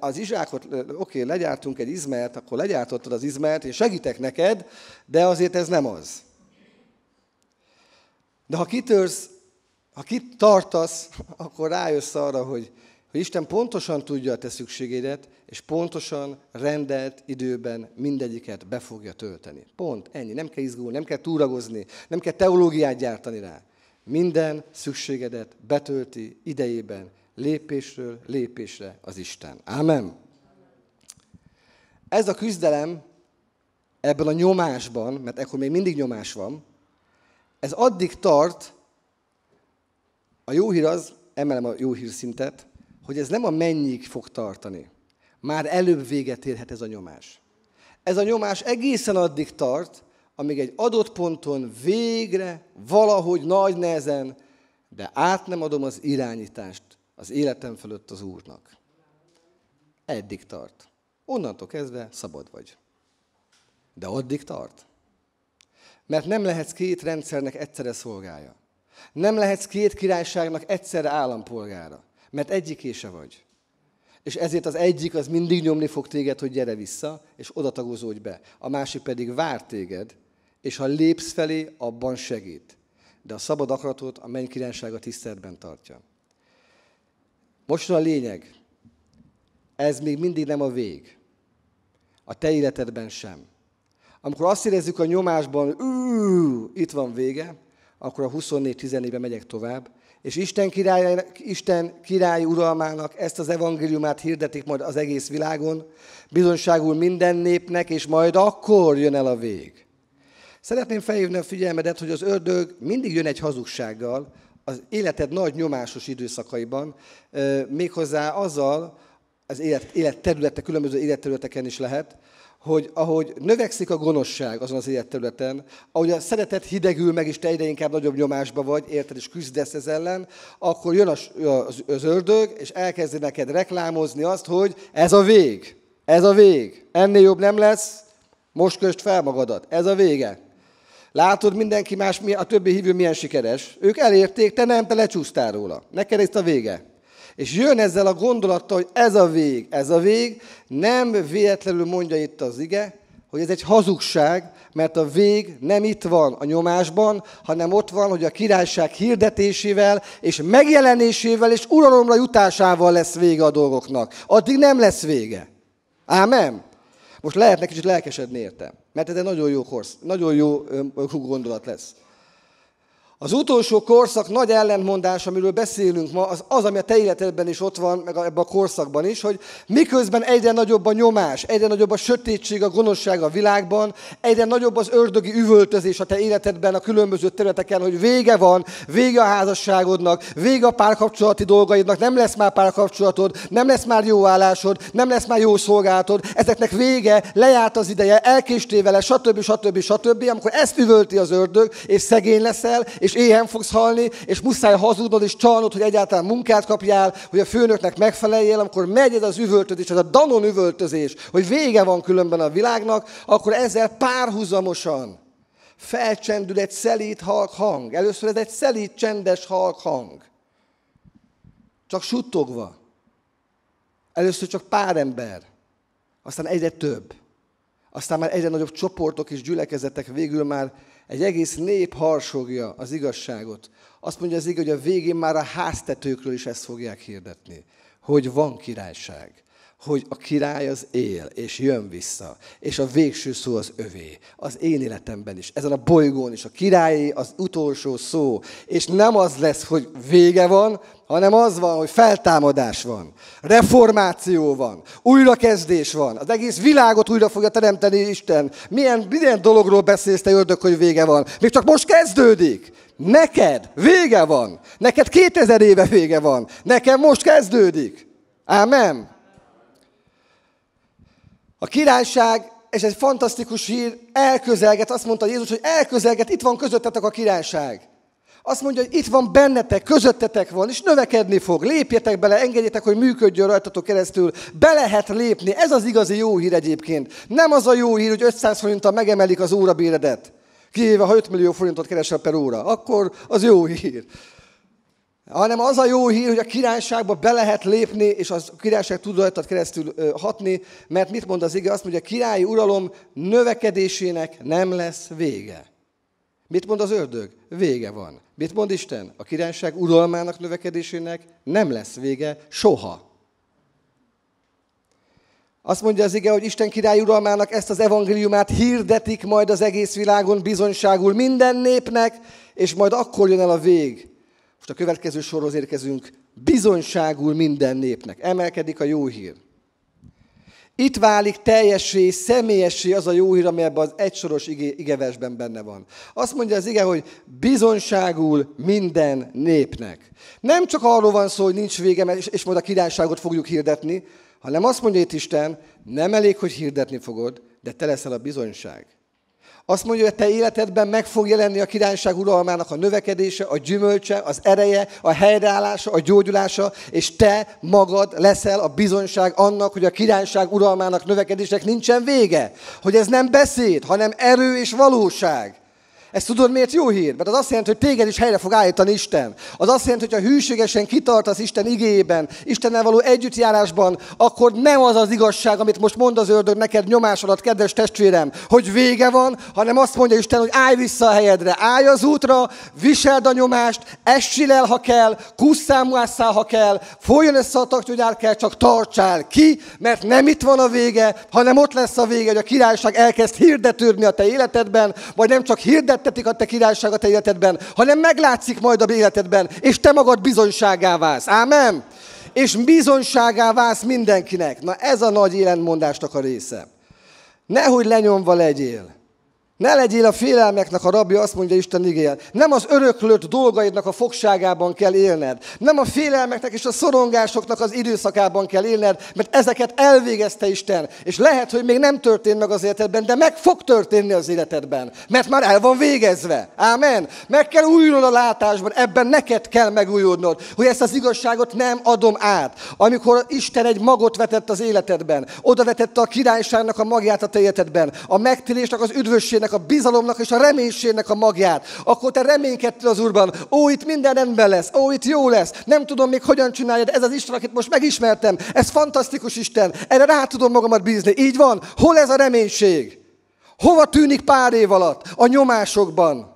az izsákot, oké, okay, legyártunk egy izmert, akkor legyártottad az izmert, és segítek neked, de azért ez nem az. De ha kitörsz, ha kit tartasz, (laughs) akkor rájössz arra, hogy, hogy Isten pontosan tudja a te szükségédet, és pontosan rendelt időben mindegyiket be fogja tölteni. Pont ennyi. Nem kell izgulni, nem kell túragozni, nem kell teológiát gyártani rá. Minden szükségedet betölti idejében, lépésről lépésre az Isten. Ámen. Ez a küzdelem ebben a nyomásban, mert ekkor még mindig nyomás van, ez addig tart, a jó hír az, emelem a jó hír szintet, hogy ez nem a mennyig fog tartani. Már előbb véget érhet ez a nyomás. Ez a nyomás egészen addig tart, amíg egy adott ponton végre, valahogy nagy nehezen, de át nem adom az irányítást az életem fölött az Úrnak. Eddig tart. Onnantól kezdve szabad vagy. De addig tart. Mert nem lehetsz két rendszernek egyszerre szolgája. Nem lehetsz két királyságnak egyszerre állampolgára. Mert egyiké se vagy. És ezért az egyik az mindig nyomni fog téged, hogy gyere vissza, és odatagozódj be. A másik pedig vár téged, és ha lépsz felé, abban segít. De a szabad akaratot a menny királysága tiszteletben tartja. Most a lényeg, ez még mindig nem a vég. A te életedben sem. Amikor azt érezzük a nyomásban, ú, itt van vége, akkor a 24-14-ben megyek tovább, és Isten király, Isten király uralmának ezt az evangéliumát hirdetik majd az egész világon, bizonságul minden népnek, és majd akkor jön el a vég. Szeretném felhívni a figyelmedet, hogy az ördög mindig jön egy hazugsággal az életed nagy nyomásos időszakaiban, méghozzá azzal, az élet, életterülete, különböző életterületeken is lehet, hogy ahogy növekszik a gonoszság azon az életterületen, ahogy a szeretet hidegül meg, és te egyre inkább nagyobb nyomásba vagy, érted, és küzdesz ez ellen, akkor jön az, az, az ördög, és elkezdi neked reklámozni azt, hogy ez a vég, ez a vég, ennél jobb nem lesz, most köst fel magadat, ez a vége. Látod mindenki más, a többi hívő milyen sikeres. Ők elérték, te nem, te lecsúsztál róla. Neked ez a vége. És jön ezzel a gondolattal, hogy ez a vég, ez a vég. Nem véletlenül mondja itt az ige, hogy ez egy hazugság, mert a vég nem itt van a nyomásban, hanem ott van, hogy a királyság hirdetésével és megjelenésével és uralomra jutásával lesz vége a dolgoknak. Addig nem lesz vége. Ámen? Most lehetne kicsit lelkesedni értem. Mert ez egy nagyon jó, horsz, nagyon jó gondolat lesz. Az utolsó korszak nagy ellentmondás, amiről beszélünk ma, az az, ami a te életedben is ott van, meg ebben a korszakban is, hogy miközben egyre nagyobb a nyomás, egyre nagyobb a sötétség, a gonoszság a világban, egyre nagyobb az ördögi üvöltözés a te életedben, a különböző területeken, hogy vége van, vége a házasságodnak, vége a párkapcsolati dolgaidnak, nem lesz már párkapcsolatod, nem lesz már jó állásod, nem lesz már jó szolgálatod, ezeknek vége, lejárt az ideje, elkéstévele, stb. stb. stb. stb. Amikor ezt üvölti az ördög, és szegény leszel, és és éhen fogsz halni, és muszáj hazudnod és csalnod, hogy egyáltalán munkát kapjál, hogy a főnöknek megfeleljél, amikor megy ez az üvöltözés, ez a danon üvöltözés, hogy vége van különben a világnak, akkor ezzel párhuzamosan felcsendül egy szelít halk hang. Először ez egy szelít, csendes halk hang. Csak suttogva. Először csak pár ember, aztán egyre több, aztán már egyre nagyobb csoportok és gyülekezetek végül már egy egész nép harsogja az igazságot. Azt mondja az ige, hogy a végén már a háztetőkről is ezt fogják hirdetni, hogy van királyság hogy a király az él, és jön vissza, és a végső szó az övé, az én életemben is, ezen a bolygón is, a királyi az utolsó szó, és nem az lesz, hogy vége van, hanem az van, hogy feltámadás van, reformáció van, újrakezdés van, az egész világot újra fogja teremteni Isten. Milyen, milyen dologról beszélsz te ördög, hogy vége van? Még csak most kezdődik! Neked vége van! Neked 2000 éve vége van! Nekem most kezdődik! Ámen! A királyság, és egy fantasztikus hír, elközelget, azt mondta Jézus, hogy elközelget, itt van közöttetek a királyság. Azt mondja, hogy itt van bennetek, közöttetek van, és növekedni fog. Lépjetek bele, engedjetek, hogy működjön rajtatok keresztül. Be lehet lépni. Ez az igazi jó hír egyébként. Nem az a jó hír, hogy 500 forinttal megemelik az órabéredet. Kivéve, ha 5 millió forintot keresel per óra, akkor az jó hír hanem az a jó hír, hogy a királyságba be lehet lépni, és a királyság tud rajtad keresztül hatni, mert mit mond az ige? Azt mondja, a királyi uralom növekedésének nem lesz vége. Mit mond az ördög? Vége van. Mit mond Isten? A királyság uralmának növekedésének nem lesz vége soha. Azt mondja az ige, hogy Isten király uralmának ezt az evangéliumát hirdetik majd az egész világon bizonyságul minden népnek, és majd akkor jön el a vég, most a következő sorhoz érkezünk. Bizonyságul minden népnek. Emelkedik a jó hír. Itt válik teljessé, személyessé az a jó hír, ami ebben az egysoros ige, igeversben benne van. Azt mondja az ige, hogy bizonyságul minden népnek. Nem csak arról van szó, hogy nincs vége, és, és majd a királyságot fogjuk hirdetni, hanem azt mondja itt Isten, nem elég, hogy hirdetni fogod, de te leszel a bizonyság. Azt mondja, hogy a te életedben meg fog jelenni a királyság uralmának a növekedése, a gyümölcse, az ereje, a helyreállása, a gyógyulása, és te magad leszel a bizonyság annak, hogy a királyság uralmának növekedésnek nincsen vége. Hogy ez nem beszéd, hanem erő és valóság. Ez tudod miért jó hír? Mert az azt jelenti, hogy téged is helyre fog állítani Isten. Az azt jelenti, hogy ha hűségesen kitartasz Isten igéjében, Istennel való együttjárásban, akkor nem az az igazság, amit most mond az ördög neked nyomás alatt, kedves testvérem, hogy vége van, hanem azt mondja Isten, hogy állj vissza a helyedre, állj az útra, viseld a nyomást, essél el, ha kell, kusszámásszál, ha kell, folyjon össze a taktyúgyár kell, csak tartsál ki, mert nem itt van a vége, hanem ott lesz a vége, hogy a királyság elkezd hirdetődni a te életedben, vagy nem csak hirdet megtetik a te királyság a te életedben, hanem meglátszik majd a életedben, és te magad bizonyságá válsz. Ámen? És bizonyságá válsz mindenkinek. Na ez a nagy ellentmondásnak a része. Nehogy lenyomva legyél. Ne legyél a félelmeknek a rabja, azt mondja Isten igéje. Nem az öröklött dolgaidnak a fogságában kell élned. Nem a félelmeknek és a szorongásoknak az időszakában kell élned, mert ezeket elvégezte Isten. És lehet, hogy még nem történt meg az életedben, de meg fog történni az életedben. Mert már el van végezve. Ámen. Meg kell újulnod a látásban, ebben neked kell megújulnod, hogy ezt az igazságot nem adom át. Amikor Isten egy magot vetett az életedben, oda vetette a királyságnak a magját a te életedben, a megtérésnek, az üdvösségnek a bizalomnak és a reménységnek a magját. Akkor te reménykedtél az Úrban. Ó, itt minden rendben lesz. Ó, itt jó lesz. Nem tudom még hogyan csináljad. Ez az Isten, akit most megismertem. Ez fantasztikus Isten. Erre rá tudom magamat bízni. Így van. Hol ez a reménység? Hova tűnik pár év alatt? A nyomásokban.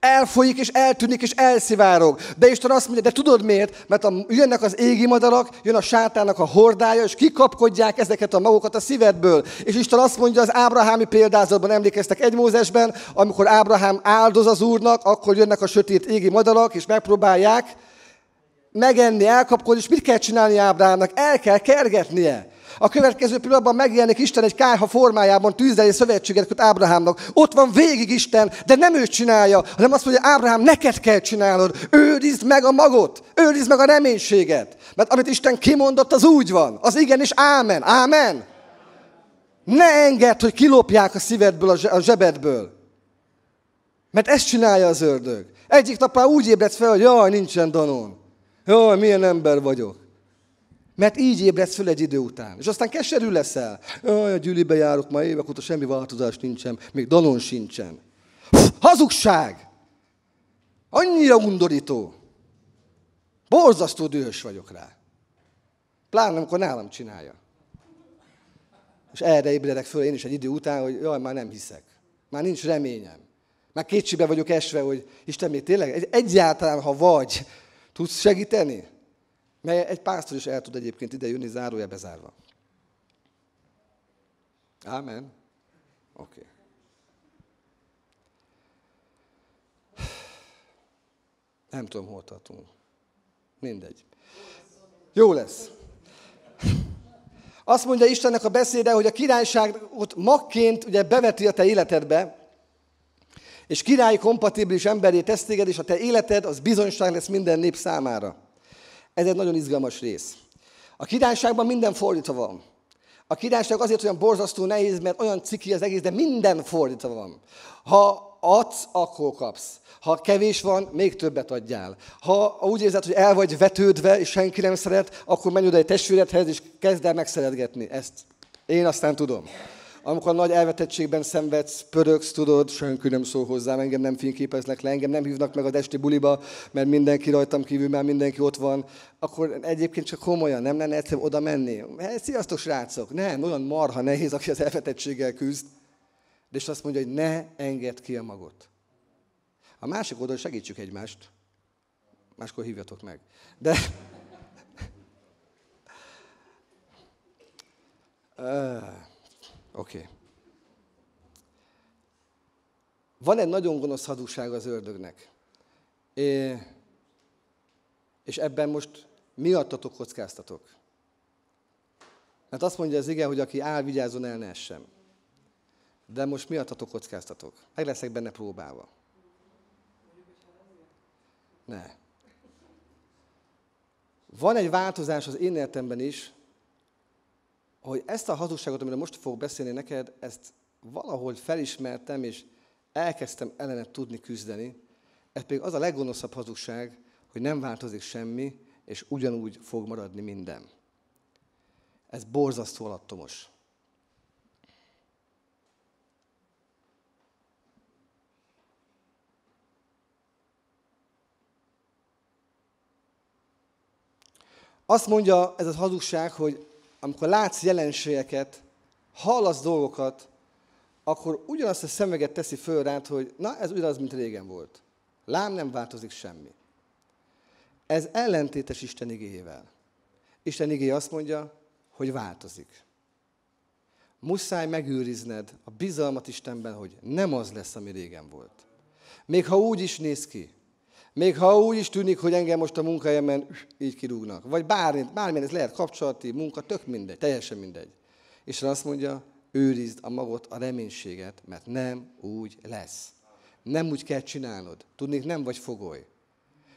Elfolyik, és eltűnik, és elszivárog. De Isten azt mondja, de tudod miért? Mert a, jönnek az égi madarak, jön a sátának a hordája, és kikapkodják ezeket a magokat a szívedből. És Isten azt mondja az ábrahámi példázatban, emlékeztek egy Mózesben, amikor Ábrahám áldoz az Úrnak, akkor jönnek a sötét égi madarak, és megpróbálják megenni, elkapkodni, és mit kell csinálni Ábrahámnak? El kell kergetnie. A következő pillanatban megjelenik Isten egy kájha formájában tűzdeli szövetséget köt Ábrahámnak. Ott van végig Isten, de nem ő csinálja, hanem azt mondja, Ábrahám, neked kell csinálnod. Őrizd meg a magot, őrizd meg a reménységet. Mert amit Isten kimondott, az úgy van. Az igen és ámen. Ámen. Ne engedd, hogy kilopják a szívedből, a zsebedből. Mert ezt csinálja az ördög. Egyik nap úgy ébredsz fel, hogy jaj, nincsen danon. Jaj, milyen ember vagyok. Mert így ébredsz föl egy idő után. És aztán keserű leszel. Jaj, a gyűlibe járok már évek óta, semmi változás nincsen, még dalon sincsen. hazugság! Annyira undorító. Borzasztó dühös vagyok rá. Pláne, amikor nálam csinálja. És erre ébredek föl én is egy idő után, hogy jaj, már nem hiszek. Már nincs reményem. Már kétségbe vagyok esve, hogy Isten, még tényleg egyáltalán, ha vagy, tudsz segíteni? mely egy pásztor is el tud egyébként ide jönni, zárója bezárva. Ámen? Oké. Okay. Nem tudom, hol tartunk. Mindegy. Jó lesz. Azt mondja Istennek a beszéde, hogy a királyságot magként ugye beveti a te életedbe, és király kompatibilis emberé tesz téged, és a te életed az bizonyság lesz minden nép számára. Ez egy nagyon izgalmas rész. A királyságban minden fordítva van. A királyság azért olyan borzasztó nehéz, mert olyan ciki az egész, de minden fordítva van. Ha adsz, akkor kapsz. Ha kevés van, még többet adjál. Ha úgy érzed, hogy el vagy vetődve, és senki nem szeret, akkor menj oda egy testvéredhez, és kezd el megszeretgetni. Ezt én aztán tudom amikor nagy elvetettségben szenvedsz, pöröksz, tudod, senki nem szól hozzám, engem nem fényképeznek le, engem nem hívnak meg az esti buliba, mert mindenki rajtam kívül, már mindenki ott van, akkor egyébként csak komolyan nem lenne egyszerűen oda menni. Sziasztok, srácok! Nem, olyan marha nehéz, aki az elvetettséggel küzd. De és azt mondja, hogy ne engedd ki a magot. A másik oldalon segítsük egymást. Máskor hívjatok meg. De... uh. (laughs) Oké. Okay. Van egy nagyon gonosz hadúság az ördögnek. É, és ebben most miattatok kockáztatok. Mert hát azt mondja az igen, hogy aki áll, vigyázzon el, ne essem. De most miattatok kockáztatok. Meg leszek benne próbálva. Ne. Van egy változás az én életemben is, hogy ezt a hazugságot, amiről most fogok beszélni neked, ezt valahol felismertem, és elkezdtem ellene tudni küzdeni. Ez pedig az a leggonoszabb hazugság, hogy nem változik semmi, és ugyanúgy fog maradni minden. Ez borzasztó alattomos. Azt mondja ez a hazugság, hogy amikor látsz jelenségeket, hallasz dolgokat, akkor ugyanazt a szemeget teszi föl rád, hogy na, ez ugyanaz, mint régen volt. Lám nem változik semmi. Ez ellentétes Isten igéjével. Isten igéje azt mondja, hogy változik. Muszáj megőrizned a bizalmat Istenben, hogy nem az lesz, ami régen volt. Még ha úgy is néz ki, még ha úgy is tűnik, hogy engem most a munkahelyemen így kirúgnak. Vagy bármi, bármilyen, ez lehet kapcsolati, munka, tök mindegy, teljesen mindegy. És azt mondja, őrizd a magot, a reménységet, mert nem úgy lesz. Nem úgy kell csinálnod. Tudnék, nem vagy fogoly.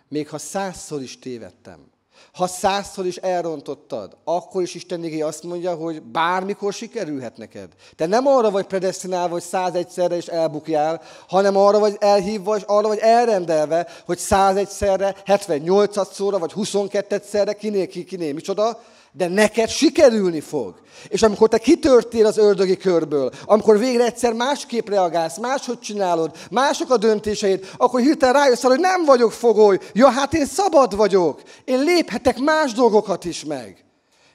Még ha százszor is tévedtem, ha százszor is elrontottad, akkor is Isten igény azt mondja, hogy bármikor sikerülhet neked. Te nem arra vagy predestinálva, hogy százegyszerre is elbukjál, hanem arra vagy elhívva, és arra vagy elrendelve, hogy százegyszerre, 78-szorra, vagy 22-szerre, kinél ki, kinél micsoda, de neked sikerülni fog. És amikor te kitörtél az ördögi körből, amikor végre egyszer másképp reagálsz, máshogy csinálod, mások a döntéseid, akkor hirtelen rájössz arra, hogy nem vagyok fogoly, ja hát én szabad vagyok, én léphetek más dolgokat is meg.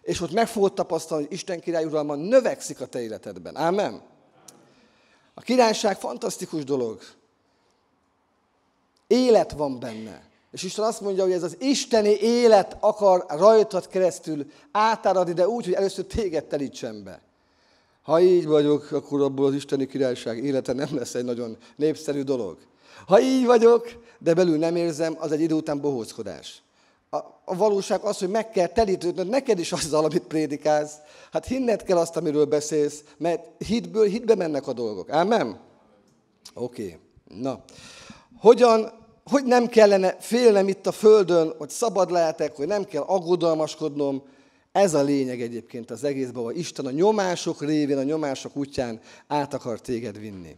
És ott meg fogod tapasztalni, hogy Isten király uralma növekszik a te életedben. Ámen? A királyság fantasztikus dolog. Élet van benne. És Isten azt mondja, hogy ez az isteni élet akar rajtad keresztül átáradni, de úgy, hogy először téged telítsen be. Ha így vagyok, akkor abból az isteni királyság élete nem lesz egy nagyon népszerű dolog. Ha így vagyok, de belül nem érzem, az egy idő után bohózkodás. A, a valóság az, hogy meg kell telítődnöd neked is azzal, amit prédikálsz. Hát hinned kell azt, amiről beszélsz, mert hitből hitbe mennek a dolgok. Ámen? Oké. Okay. Na. Hogyan hogy nem kellene félnem itt a földön, hogy szabad lehetek, hogy nem kell aggodalmaskodnom. Ez a lényeg egyébként az egészben, hogy Isten a nyomások révén, a nyomások útján át akar téged vinni.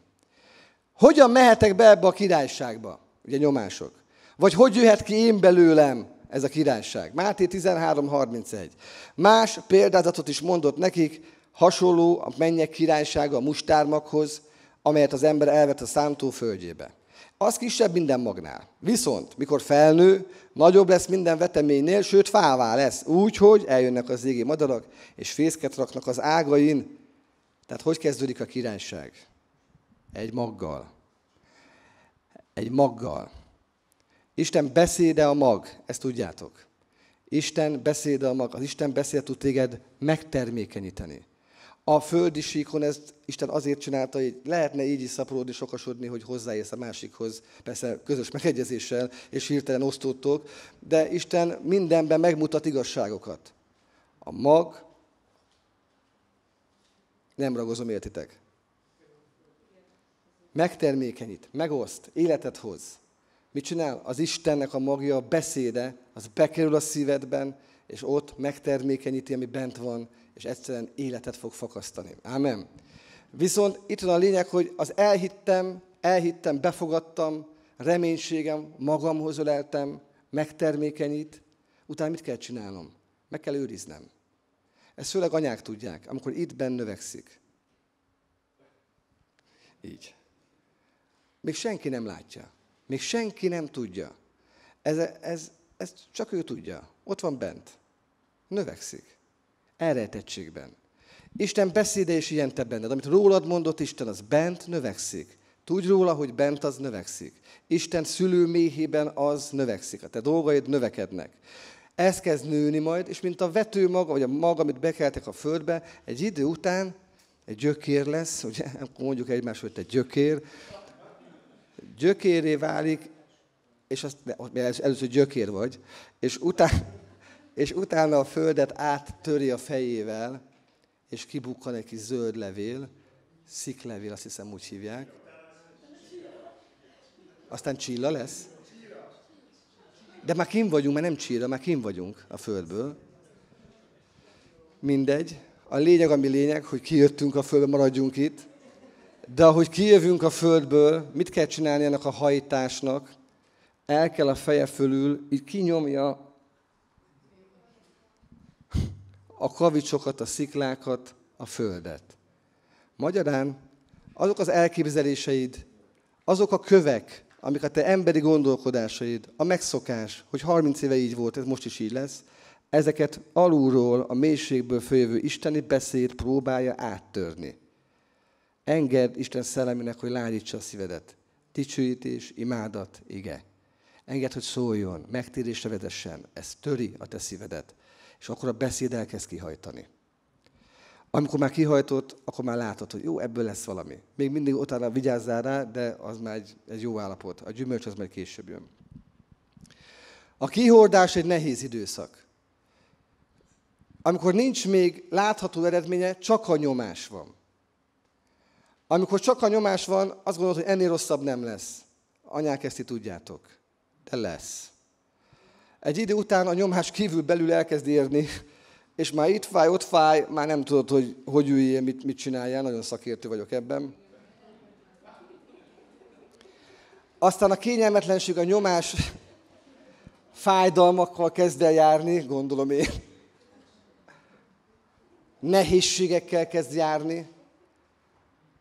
Hogyan mehetek be ebbe a királyságba? Ugye nyomások. Vagy hogy jöhet ki én belőlem ez a királyság? Máté 13.31. Más példázatot is mondott nekik, hasonló a mennyek királysága a mustármakhoz, amelyet az ember elvet a számtó földjébe az kisebb minden magnál. Viszont, mikor felnő, nagyobb lesz minden veteménynél, sőt fává lesz. Úgy, hogy eljönnek az égi madarak, és fészket raknak az ágain. Tehát hogy kezdődik a királyság? Egy maggal. Egy maggal. Isten beszéde a mag, ezt tudjátok. Isten beszéde a mag, az Isten beszéde tud téged megtermékenyíteni a földi síkon ezt Isten azért csinálta, hogy lehetne így is szaporodni, sokasodni, hogy hozzáérsz a másikhoz, persze közös megegyezéssel, és hirtelen osztódtok, de Isten mindenben megmutat igazságokat. A mag, nem ragozom, értitek? Megtermékenyít, megoszt, életet hoz. Mit csinál? Az Istennek a magja, a beszéde, az bekerül a szívedben, és ott megtermékenyíti, ami bent van, és egyszerűen életet fog fakasztani. Ámen. Viszont itt van a lényeg, hogy az elhittem, elhittem, befogadtam, reménységem, magamhoz öleltem, megtermékenyít. Utána mit kell csinálnom? Meg kell őriznem. Ezt főleg anyák tudják, amikor itt benn növekszik. Így. Még senki nem látja. Még senki nem tudja. Ez, ez, ez csak ő tudja. Ott van bent. Növekszik elrejtettségben. Isten beszéde is ilyen te benned. Amit rólad mondott Isten, az bent növekszik. Tudj róla, hogy bent az növekszik. Isten szülő méhében az növekszik. A te dolgaid növekednek. Ez kezd nőni majd, és mint a vető maga, vagy a maga, amit bekeltek a földbe, egy idő után egy gyökér lesz, ugye mondjuk egymás, hogy te gyökér, gyökéré válik, és azt, először gyökér vagy, és utána, és utána a földet áttöri a fejével, és kibukkan egy kis zöld levél, sziklevél, azt hiszem úgy hívják. Aztán csilla lesz. De már kim vagyunk, mert nem csíra, már kim vagyunk a földből. Mindegy. A lényeg, ami lényeg, hogy kijöttünk a földbe, maradjunk itt. De ahogy kijövünk a földből, mit kell csinálni ennek a hajtásnak? El kell a feje fölül, így kinyomja a kavicsokat, a sziklákat, a földet. Magyarán azok az elképzeléseid, azok a kövek, amik a te emberi gondolkodásaid, a megszokás, hogy 30 éve így volt, ez most is így lesz, ezeket alulról, a mélységből följövő isteni beszéd próbálja áttörni. Engedd Isten szellemének, hogy lányítsa a szívedet. Ticsőítés, imádat, ige. Engedd, hogy szóljon, megtérésre vedessen. Ez töri a te szívedet. És akkor a beszéd elkezd kihajtani. Amikor már kihajtott, akkor már látod, hogy jó, ebből lesz valami. Még mindig utána vigyázzál rá, de az már egy, egy jó állapot. A gyümölcs az majd később jön. A kihordás egy nehéz időszak. Amikor nincs még látható eredménye, csak a nyomás van. Amikor csak a nyomás van, azt gondolod, hogy ennél rosszabb nem lesz. Anyák, ezt tudjátok. De lesz. Egy idő után a nyomás kívül belül elkezd érni, és már itt fáj, ott fáj, már nem tudod, hogy hogy üljél, mit, mit csináljál, nagyon szakértő vagyok ebben. Aztán a kényelmetlenség, a nyomás fájdalmakkal kezd el járni, gondolom én. Nehézségekkel kezd járni.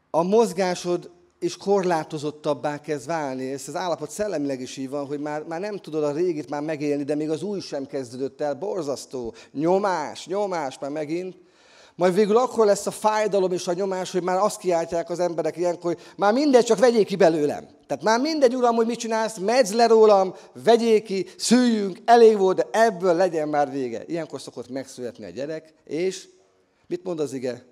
A mozgásod és korlátozottabbá kezd válni. Ez az állapot szellemileg is így van, hogy már, már nem tudod a régit már megélni, de még az új sem kezdődött el. Borzasztó. Nyomás, nyomás már megint. Majd végül akkor lesz a fájdalom és a nyomás, hogy már azt kiáltják az emberek ilyenkor, hogy már mindegy, csak vegyék ki belőlem. Tehát már mindegy, uram, hogy mit csinálsz, medz le rólam, vegyék ki, szüljünk, elég volt, de ebből legyen már vége. Ilyenkor szokott megszületni a gyerek, és mit mond az ige?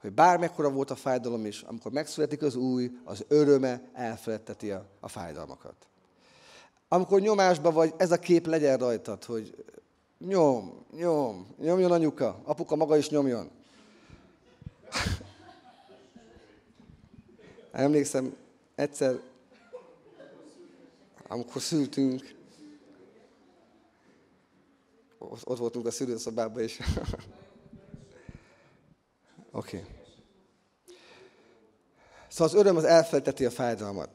hogy bármekkora volt a fájdalom is, amikor megszületik az új, az öröme elfeledteti a, a fájdalmakat. Amikor nyomásba vagy, ez a kép legyen rajtad, hogy nyom, nyom, nyomjon anyuka, apuka maga is nyomjon. (laughs) Emlékszem, egyszer, amikor szültünk, ott voltunk a szülőszobában, és (laughs) Oké. Okay. Szóval az öröm az elfelteti a fájdalmat.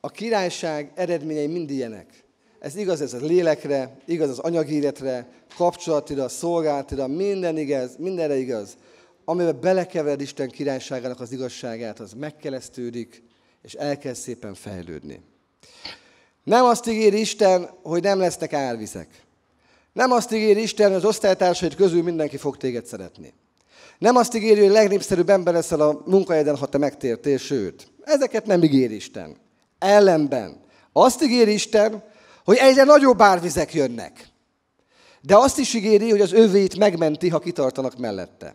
A királyság eredményei mind ilyenek. Ez igaz ez a lélekre, igaz az életre, kapcsolatira, szolgálatira, minden igaz, mindenre igaz. Amivel belekevered Isten királyságának az igazságát, az megkelesztődik, és elkezd szépen fejlődni. Nem azt ígéri Isten, hogy nem lesznek árvizek. Nem azt ígéri Isten, hogy az osztálytársaid közül mindenki fog téged szeretni. Nem azt ígéri, hogy a legnépszerűbb ember leszel a munkahelyeden, ha te megtértél, sőt. Ezeket nem ígér Isten. Ellenben. Azt ígér Isten, hogy egyre nagyobb árvizek jönnek. De azt is ígéri, hogy az övéit megmenti, ha kitartanak mellette.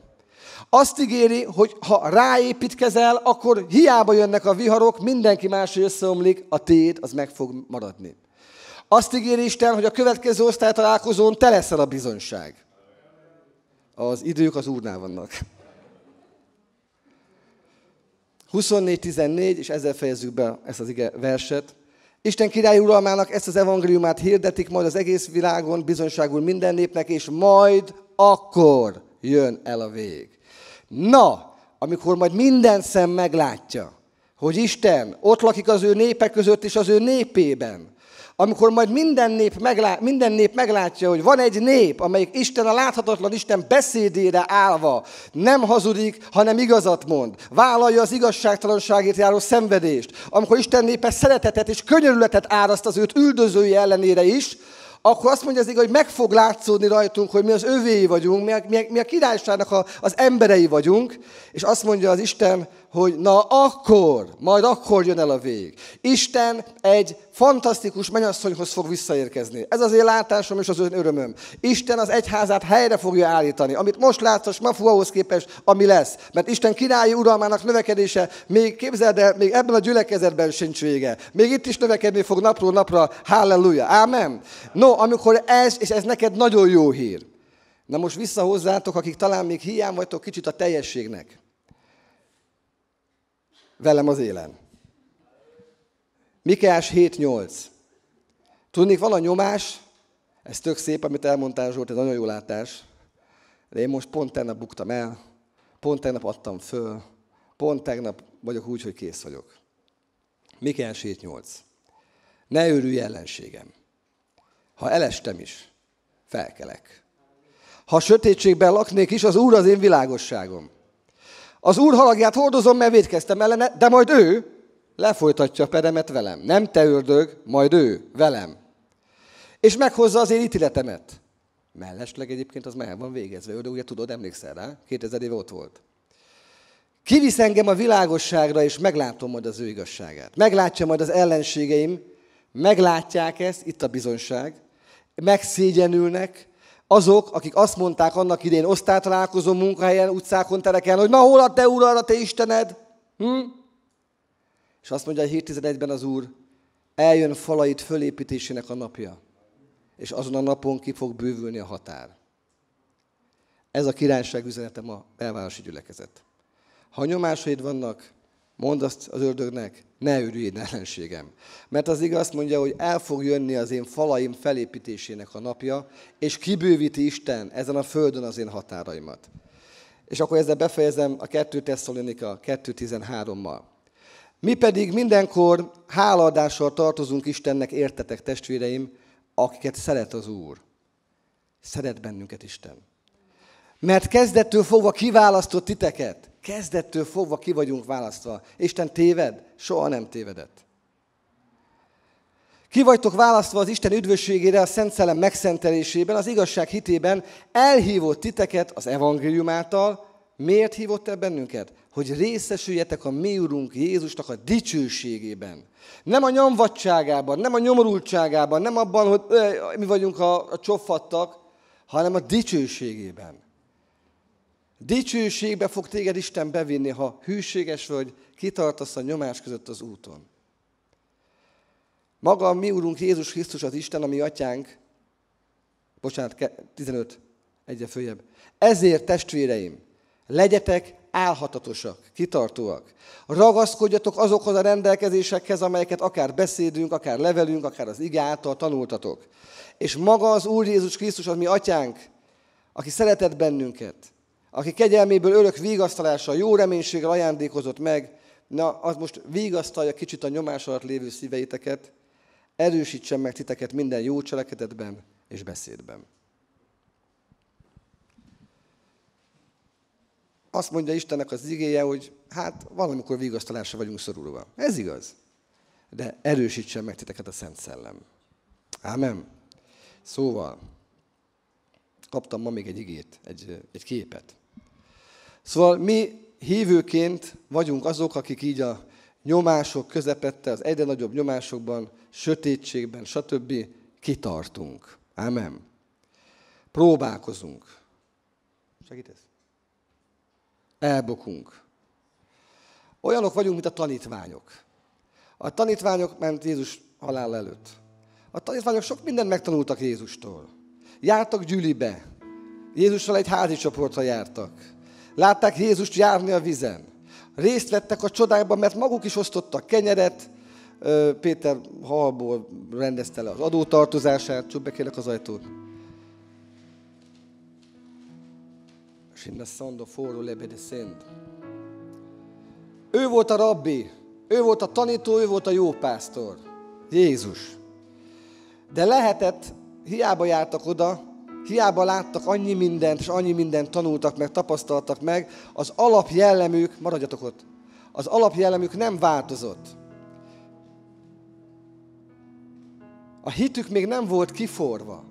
Azt ígéri, hogy ha ráépítkezel, akkor hiába jönnek a viharok, mindenki más összeomlik, a tét az meg fog maradni. Azt ígéri Isten, hogy a következő osztálytalálkozón te leszel a bizonyság. Az idők az úrnál vannak. 24-14 és ezzel fejezzük be ezt az ige verset. Isten király uralmának ezt az evangéliumát hirdetik majd az egész világon, bizonyságul minden népnek, és majd akkor jön el a vég. Na, amikor majd minden szem meglátja, hogy Isten ott lakik az ő népek között és az ő népében, amikor majd minden nép, meglá, minden nép meglátja, hogy van egy nép, amelyik Isten a láthatatlan Isten beszédére állva nem hazudik, hanem igazat mond, vállalja az igazságtalanságért járó szenvedést, amikor Isten népe szeretetet és könyörületet áraszt az őt üldözői ellenére is, akkor azt mondja az igaz, hogy meg fog látszódni rajtunk, hogy mi az övéi vagyunk, mi a, mi a, mi a királyságnak a, az emberei vagyunk, és azt mondja az Isten, hogy na akkor, majd akkor jön el a vég. Isten egy fantasztikus menyasszonyhoz fog visszaérkezni. Ez az én látásom és az ön örömöm. Isten az egyházát helyre fogja állítani. Amit most látsz, ma fú ahhoz képest, ami lesz. Mert Isten királyi uralmának növekedése még képzeld el, még ebben a gyülekezetben sincs vége. Még itt is növekedni fog napról napra. Halleluja. Ámen. No, amikor ez, és ez neked nagyon jó hír. Na most visszahozzátok, akik talán még hiány vagytok kicsit a teljességnek. Velem az élen. Mikeás 7.8. Tudnék, van a nyomás, ez tök szép, amit elmondtál Zsolt, ez nagyon jó látás, de én most pont tegnap buktam el, pont tegnap adtam föl, pont tegnap vagyok úgy, hogy kész vagyok. Mikeás 7.8. Ne őrülj ellenségem. Ha elestem is, felkelek. Ha sötétségben laknék is, az Úr az én világosságom. Az Úr halagját hordozom, mert védkeztem ellene, de majd ő, lefolytatja a peremet velem. Nem te ördög, majd ő, velem. És meghozza az én ítéletemet. Mellesleg egyébként az már van végezve. Ördög, ugye tudod, emlékszel rá? 2000 év ott volt. Kivisz engem a világosságra, és meglátom majd az ő igazságát. Meglátja majd az ellenségeim, meglátják ezt, itt a bizonyság, megszégyenülnek, azok, akik azt mondták annak idén osztálytalálkozó munkahelyen, utcákon, tereken, hogy na hol a te urad, a te Istened? Hm? És azt mondja a 7.11-ben az Úr, eljön falait fölépítésének a napja, és azon a napon ki fog bővülni a határ. Ez a királyság üzenete ma elvárosi gyülekezet. Ha nyomásaid vannak, mondd azt az ördögnek, ne örüljéd ellenségem. Mert az igaz mondja, hogy el fog jönni az én falaim felépítésének a napja, és kibővíti Isten ezen a földön az én határaimat. És akkor ezzel befejezem a 2 Tesszalonika 2.13-mal. Mi pedig mindenkor hálaadással tartozunk Istennek, értetek testvéreim, akiket szeret az Úr. Szeret bennünket Isten. Mert kezdettől fogva kiválasztott titeket. Kezdettől fogva ki vagyunk választva. Isten téved? Soha nem tévedett. Ki vagytok választva az Isten üdvösségére, a Szent Szellem megszentelésében, az igazság hitében, elhívott titeket az evangélium által, Miért hívott el bennünket? Hogy részesüljetek a mi úrunk Jézusnak a dicsőségében. Nem a nyomvadságában, nem a nyomorultságában, nem abban, hogy ö, mi vagyunk a, a csofattak, hanem a dicsőségében. Dicsőségbe fog téged Isten bevinni, ha hűséges vagy, kitartasz a nyomás között az úton. Maga a mi úrunk Jézus Krisztus az Isten, a atyánk, bocsánat, 15, egyre följebb. Ezért testvéreim, Legyetek álhatatosak, kitartóak. Ragaszkodjatok azokhoz a rendelkezésekhez, amelyeket akár beszédünk, akár levelünk, akár az ige által tanultatok. És maga az Úr Jézus Krisztus, az mi atyánk, aki szeretett bennünket, aki kegyelméből örök vigasztalással, jó reménységgel ajándékozott meg, na, az most vigasztalja kicsit a nyomás alatt lévő szíveiteket, erősítsen meg titeket minden jó cselekedetben és beszédben. azt mondja Istennek az igéje, hogy hát valamikor vigasztalásra vagyunk szorulva. Ez igaz. De erősítsen meg titeket a Szent Szellem. Ámen. Szóval, kaptam ma még egy igét, egy, egy képet. Szóval mi hívőként vagyunk azok, akik így a nyomások közepette, az egyre nagyobb nyomásokban, sötétségben, stb. kitartunk. Ámen. Próbálkozunk. Segítesz? elbukunk. Olyanok vagyunk, mint a tanítványok. A tanítványok ment Jézus halál előtt. A tanítványok sok mindent megtanultak Jézustól. Jártak gyülibe. Jézussal egy házi csoportra jártak. Látták Jézust járni a vizen. Részt vettek a csodákban, mert maguk is osztottak kenyeret. Péter halból rendezte le az adótartozását. Csak be kérlek az ajtót. Sinnesando forró lebedeszent. Ő volt a rabbi, ő volt a tanító, ő volt a jó pásztor. Jézus. De lehetett, hiába jártak oda, hiába láttak annyi mindent, és annyi mindent tanultak meg, tapasztaltak meg, az alapjellemük, maradjatok ott, az alapjellemük nem változott. A hitük még nem volt kiforva.